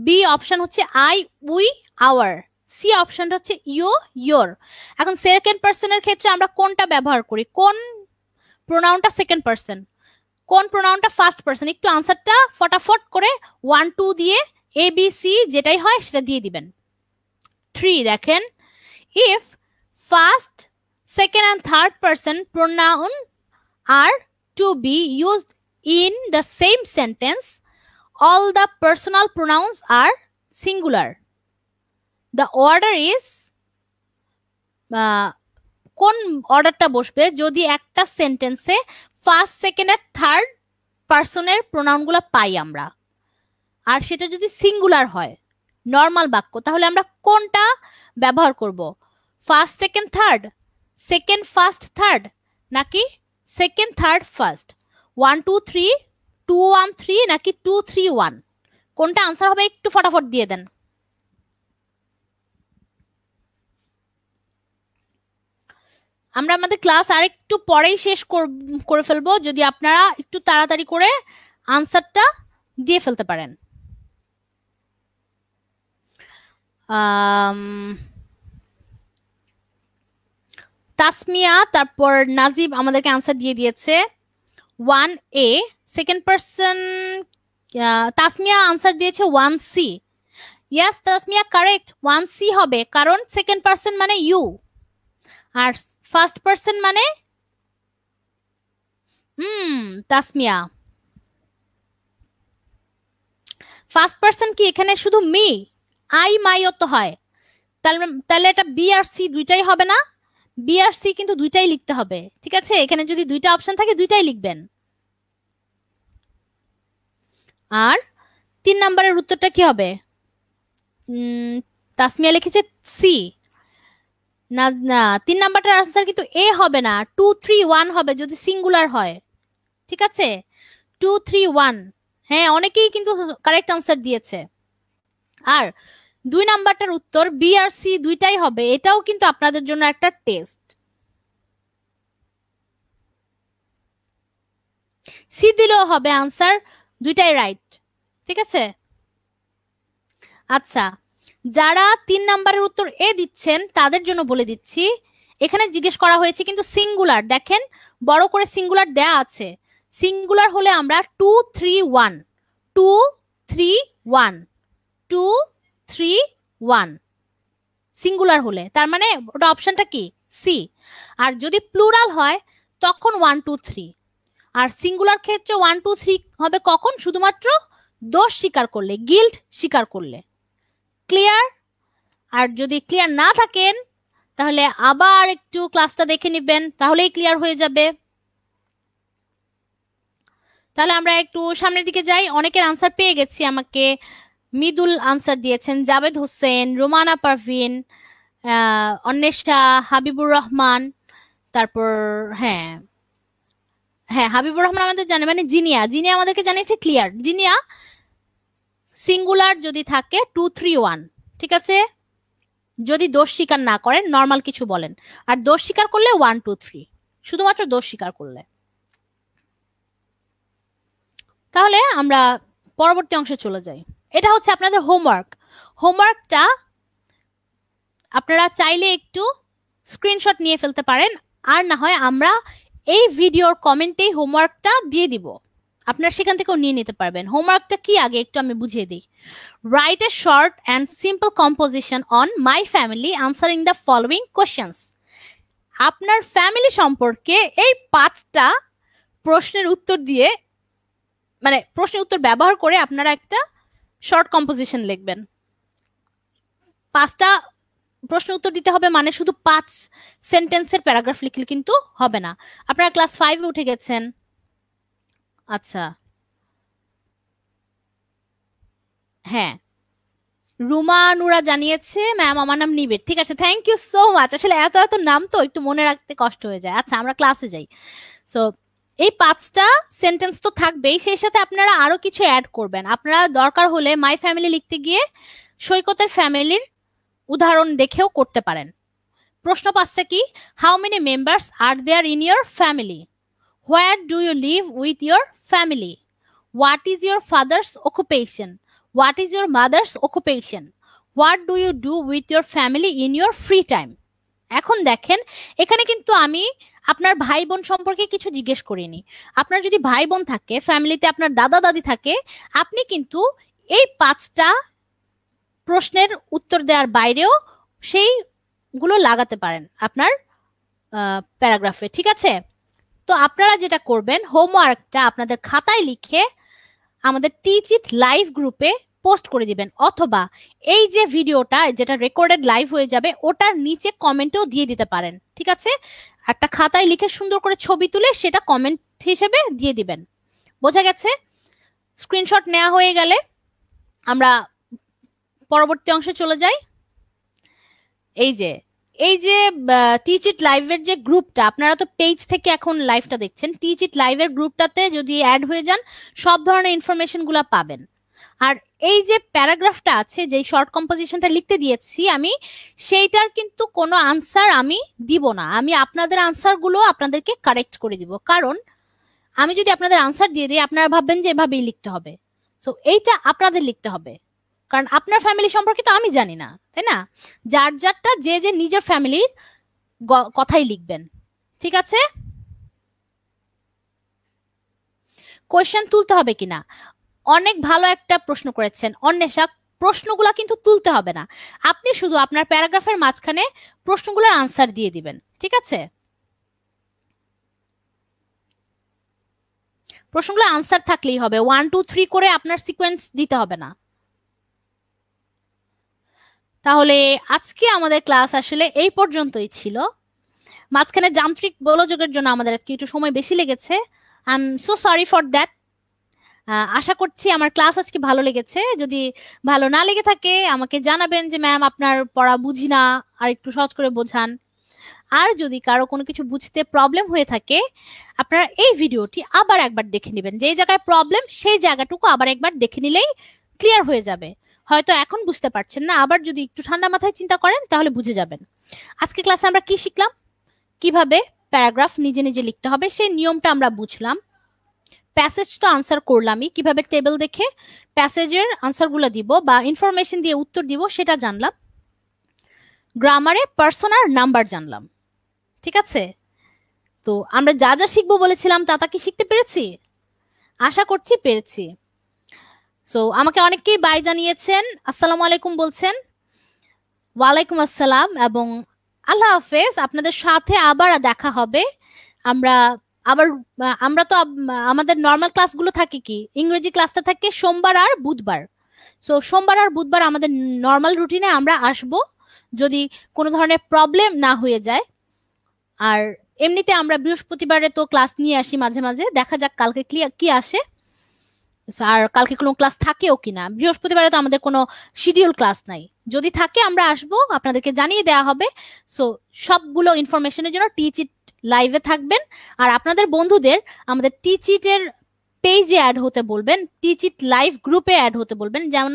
বি অপশন হচ্ছে আই উই আওয়ার সি অপশনটা হচ্ছে ইউ ইয়োর এখন সেকেন্ড পার্সনের ক্ষেত্রে আমরা কোনটা ব্যবহার করি কোন প্রোনাউনটা সেকেন্ড পার্সন কোন প্রোনাউনটা ফার্স্ট পার্সন একটু আনসারটা ফটাফট করে ওয়ান টু দিয়ে এ বি সি যেটাই হয় সেটা দিয়ে দিবেন থ্রি দেখেন if first second and third person pronoun are to be used in the same sentence all the personal pronouns are singular the order is কোন অর্ডারটা বসবে যদি একটা সেন্টেন্সে ফার্স্ট সেকেন্ড আর থার্ড পার্সনের প্রোনাউনগুলো পাই আমরা আর সেটা যদি সিঙ্গুলার হয় নর্মাল বাক্য তাহলে আমরা কোনটা ব্যবহার করব first second third second first third নাকি second third first one two three two one three নাকি টু থ্রি ওয়ান কোনটা আনসার হবে একটু ফটাফট দিয়ে দেন আমরা আমাদের ক্লাস আর একটু পরেই শেষ করে ফেলবো যদি আপনারা একটু তাড়াতাড়ি করে আনসারটা দিয়ে ফেলতে পারেন তাসমিয়া তারপর নাজিব আমাদেরকে আনসার দিয়ে দিয়েছে one A second person Tasmia answer দিয়েছে one C yes Tasmia correct one C হবে কারণ সেকেন্ড পার্সন মানে ইউ আর ফার্স্ট পার্সন মানে হুম তাসমিয়া ফার্স্ট পার্সন কি এখানে শুধু মি আই মাই অত হয় তাহলে তাহলে এটা বি আর সি দুইটাই হবে না বি আর সি কিন্তু দুইটাই লিখতে হবে ঠিক আছে এখানে যদি দুইটা অপশন থাকে দুইটাই লিখবেন আর তিন নাম্বারের উত্তরটা কি হবে তাসমিয়া লিখেছে সি না তিন নাম্বারটার আনসার কিন্তু এ হবে না টু থ্রি ওয়ান হবে যদি সিঙ্গুলার হয় ঠিক আছে টু থ্রি ওয়ান হ্যাঁ অনেকেই কিন্তু কারেক্ট আনসার দিয়েছে আর দুই নাম্বারটার উত্তর বি আর সি দুইটাই হবে এটাও কিন্তু আপনাদের জন্য একটা টেস্ট সি দিলেও হবে আনসার দুইটাই রাইট ঠিক আছে আচ্ছা যারা তিন নাম্বারের উত্তর এ দিচ্ছেন তাদের জন্য বলে দিচ্ছি এখানে জিজ্ঞেস করা হয়েছে কিন্তু সিঙ্গুলার দেখেন বড় করে সিঙ্গুলার দেয়া আছে সিঙ্গুলার হলে আমরা two three one two three one two three one singular হলে তার মানে ওটা অপশনটা কি সি আর যদি প্লুরাল হয় তখন ওয়ান টু থ্রি আর সিঙ্গুলার ক্ষেত্রে ওয়ান টু থ্রি হবে কখন শুধুমাত্র দোষ স্বীকার করলে গিল্ট স্বীকার করলে ক্লিয়ার আর যদি ক্লিয়ার না থাকেন তাহলে আবার একটু ক্লাসটা দেখে নেবেন তাহলেই ক্লিয়ার হয়ে যাবে তাহলে আমরা একটু সামনের দিকে যাই অনেকের আনসার পেয়ে গেছি আমাকে মিদুল আনসার দিয়েছেন জাবেদ হোসেন রোমানা পারভিন অন্বেষা হাবিবুর রহমান তারপর হ্যাঁ হ্যাঁ হাবিবুর রহমান আমাদের জানে মানে জিনিয়া জিনিয়া আমাদেরকে জানিয়েছে ক্লিয়ার জিনিয়া সিঙ্গুলার যদি থাকে টু থ্রি ওয়ান ঠিক আছে যদি দোষ স্বীকার না করেন নর্মাল কিছু বলেন আর দোষ স্বীকার করলে ওয়ান টু থ্রি শুধুমাত্র দোষ স্বীকার করলে তাহলে আমরা পরবর্তী অংশে চলে যাই এটা হচ্ছে আপনাদের হোমওয়ার্ক হোমওয়ার্কটা আপনারা চাইলে একটু স্ক্রিনশট নিয়ে ফেলতে পারেন আর না হয় আমরা এই ভিডিওর কমেন্টেই হোমওয়ার্কটা দিয়ে দিব আপনার সেখান থেকেও নিয়ে নিতে পারবেন হোমওয়ার্কটা কি আগে একটু আমি বুঝিয়ে দিই write a short and simple composition on my family answering the following questions আপনার ফ্যামিলি সম্পর্কে এই পাঁচটা প্রশ্নের উত্তর দিয়ে মানে প্রশ্নের উত্তর ব্যবহার করে আপনারা একটা শর্ট কম্পোজিশন লিখবেন পাঁচটা প্রশ্ন উত্তর দিতে হবে মানে শুধু পাঁচ সেন্টেন্সের প্যারাগ্রাফ লিখলে কিন্তু হবে না আপনারা ক্লাস ফাইভে উঠে গেছেন আচ্ছা হ্যাঁ রুমা নুরা জানিয়েছে ম্যাম আমার নাম নিবিড় ঠিক আছে থ্যাংক ইউ সো মাচ আসলে এত এত নাম তো একটু মনে রাখতে কষ্ট হয়ে যায় আচ্ছা আমরা ক্লাসে যাই সো এই পাঁচটা সেন্টেন্স তো থাকবেই সেই সাথে আপনারা আরো কিছু অ্যাড করবেন আপনারা দরকার হলে মাই ফ্যামিলি লিখতে গিয়ে সৈকতের ফ্যামিলির উদাহরণ দেখেও করতে পারেন প্রশ্ন পাঁচটা কি how many members are there in your family where do you live with your family what is your father's occupation what is your mother's occupation what do you do with your family in your free time এখন দেখেন এখানে কিন্তু আমি আপনার ভাই বোন সম্পর্কে কিছু জিজ্ঞেস করিনি আপনার যদি ভাই বোন থাকে ফ্যামিলিতে আপনার দাদা দাদি থাকে আপনি কিন্তু এই পাঁচটা প্রশ্নের উত্তর দেওয়ার বাইরেও সেইগুলো লাগাতে পারেন আপনার প্যারাগ্রাফে ঠিক আছে তো আপনারা যেটা করবেন হোমওয়ার্কটা আপনাদের খাতায় লিখে আমাদের টিচিট লাইভ গ্রুপে পোস্ট করে দিবেন অথবা এই যে ভিডিওটা যেটা রেকর্ডেড লাইভ হয়ে যাবে ওটার নিচে কমেন্টও দিয়ে দিতে পারেন ঠিক আছে একটা খাতায় লিখে সুন্দর করে ছবি তুলে সেটা কমেন্ট হিসেবে দিয়ে দিবেন বোঝা গেছে স্ক্রিনশট নেওয়া হয়ে গেলে আমরা পরবর্তী অংশে চলে যাই এই যে এই যে ইট লাইভের যে গ্রুপটা আপনারা তো পেজ থেকে এখন লাইভটা দেখছেন ইট লাইভের গ্রুপটাতে যদি অ্যাড হয়ে যান সব ধরনের ইনফরমেশনগুলো পাবেন আর এই যে প্যারাগ্রাফটা আছে যে শর্ট কম্পোজিশনটা লিখতে দিয়েছি আমি সেইটার কিন্তু কোনো আনসার আমি দিব না আমি আপনাদের আনসারগুলো আপনাদেরকে কারেক্ট করে দিব কারণ আমি যদি আপনাদের আনসার দিয়ে দিই আপনারা ভাববেন যে এভাবেই লিখতে হবে সো এইটা আপনাদের লিখতে হবে কারণ আপনার ফ্যামিলি সম্পর্কে তো আমি জানি না তাই না যার যারটা যে যে নিজের ফ্যামিলির কথাই লিখবেন ঠিক আছে কোয়েশ্চেন তুলতে হবে কিনা অনেক ভালো একটা প্রশ্ন করেছেন অন্বেষা প্রশ্নগুলা কিন্তু তুলতে হবে না আপনি শুধু আপনার প্যারাগ্রাফের মাঝখানে প্রশ্নগুলোর আনসার দিয়ে দিবেন ঠিক আছে প্রশ্নগুলো আনসার থাকলেই হবে ওয়ান টু থ্রি করে আপনার সিকোয়েন্স দিতে হবে না তাহলে আজকে আমাদের ক্লাস আসলে এই পর্যন্তই ছিল মাঝখানে যান্ত্রিক গোলযোগের জন্য আমাদের আজকে একটু সময় বেশি লেগেছে I am so sorry for that আশা করছি আমার ক্লাস আজকে ভালো লেগেছে যদি ভালো না লেগে থাকে আমাকে জানাবেন যে ম্যাম আপনার পড়া বুঝি না আর একটু সহজ করে বোঝান আর যদি কারো কোনো কিছু বুঝতে প্রবলেম হয়ে থাকে আপনারা এই ভিডিওটি আবার একবার দেখে নেবেন যেই জায়গায় প্রবলেম সেই জায়গাটুকু আবার একবার দেখে নিলেই ক্লিয়ার হয়ে যাবে হয়তো এখন বুঝতে পারছেন না আবার যদি একটু ঠান্ডা মাথায় চিন্তা করেন তাহলে বুঝে যাবেন আজকে ক্লাসে আমরা কি শিখলাম কিভাবে প্যারাগ্রাফ নিজে নিজে লিখতে হবে সেই নিয়মটা আমরা বুঝলাম প্যাসেজ তো আনসার করলামই কিভাবে টেবিল দেখে প্যাসেজের আনসারগুলো দিব বা ইনফরমেশন দিয়ে উত্তর দিব সেটা জানলাম গ্রামারে পার্সোনার নাম্বার জানলাম ঠিক আছে তো আমরা যা যা শিখবো বলেছিলাম তা তা কি শিখতে পেরেছি আশা করছি পেরেছি সো আমাকে অনেকেই বাই জানিয়েছেন আসসালামু আলাইকুম বলছেন ওয়ালাইকুম আসসালাম এবং আল্লাহ হাফেজ আপনাদের সাথে আবার দেখা হবে আমরা আবার আমরা তো আমাদের নর্মাল ক্লাসগুলো থাকে কি ইংরেজি ক্লাসটা থাকে সোমবার আর বুধবার সো সোমবার আর বুধবার আমাদের নর্মাল রুটিনে আমরা আসব যদি কোনো ধরনের প্রবলেম না হয়ে যায় আর এমনিতে আমরা বৃহস্পতিবারে তো ক্লাস নিয়ে আসি মাঝে মাঝে দেখা যাক কালকে কি আসে আর কালকে কোনো ক্লাস থাকেও কিনা বৃহস্পতিবারে তো আমাদের কোনো শিডিউল ক্লাস নাই যদি থাকে আমরা আসব আপনাদেরকে জানিয়ে দেওয়া হবে সো সবগুলো ইনফরমেশনের জন্য টিচিট লাইভে থাকবেন আর আপনাদের বন্ধুদের আমাদের টিচিটের পেজে অ্যাড হতে বলবেন টিচিট লাইভ গ্রুপে অ্যাড হতে বলবেন যেমন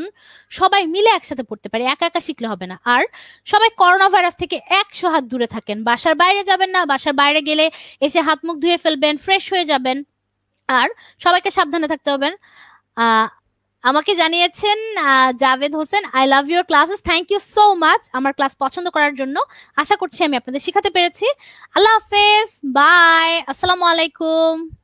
সবাই মিলে একসাথে পড়তে পারে একা একা শিখলে হবে না আর সবাই করোনা ভাইরাস থেকে একশো হাত দূরে থাকেন বাসার বাইরে যাবেন না বাসার বাইরে গেলে এসে হাত মুখ ধুয়ে ফেলবেন ফ্রেশ হয়ে যাবেন আর সবাইকে সাবধানে থাকতে হবে আমাকে জানিয়েছেন Javed Hossain I love your classes thank you so much আমার ক্লাস পছন্দ করার জন্য আশা করছি আমি আপনাদের শিখাতে পেরেছি আল্লাহ হাফেজ বাই আসসালামু আলাইকুম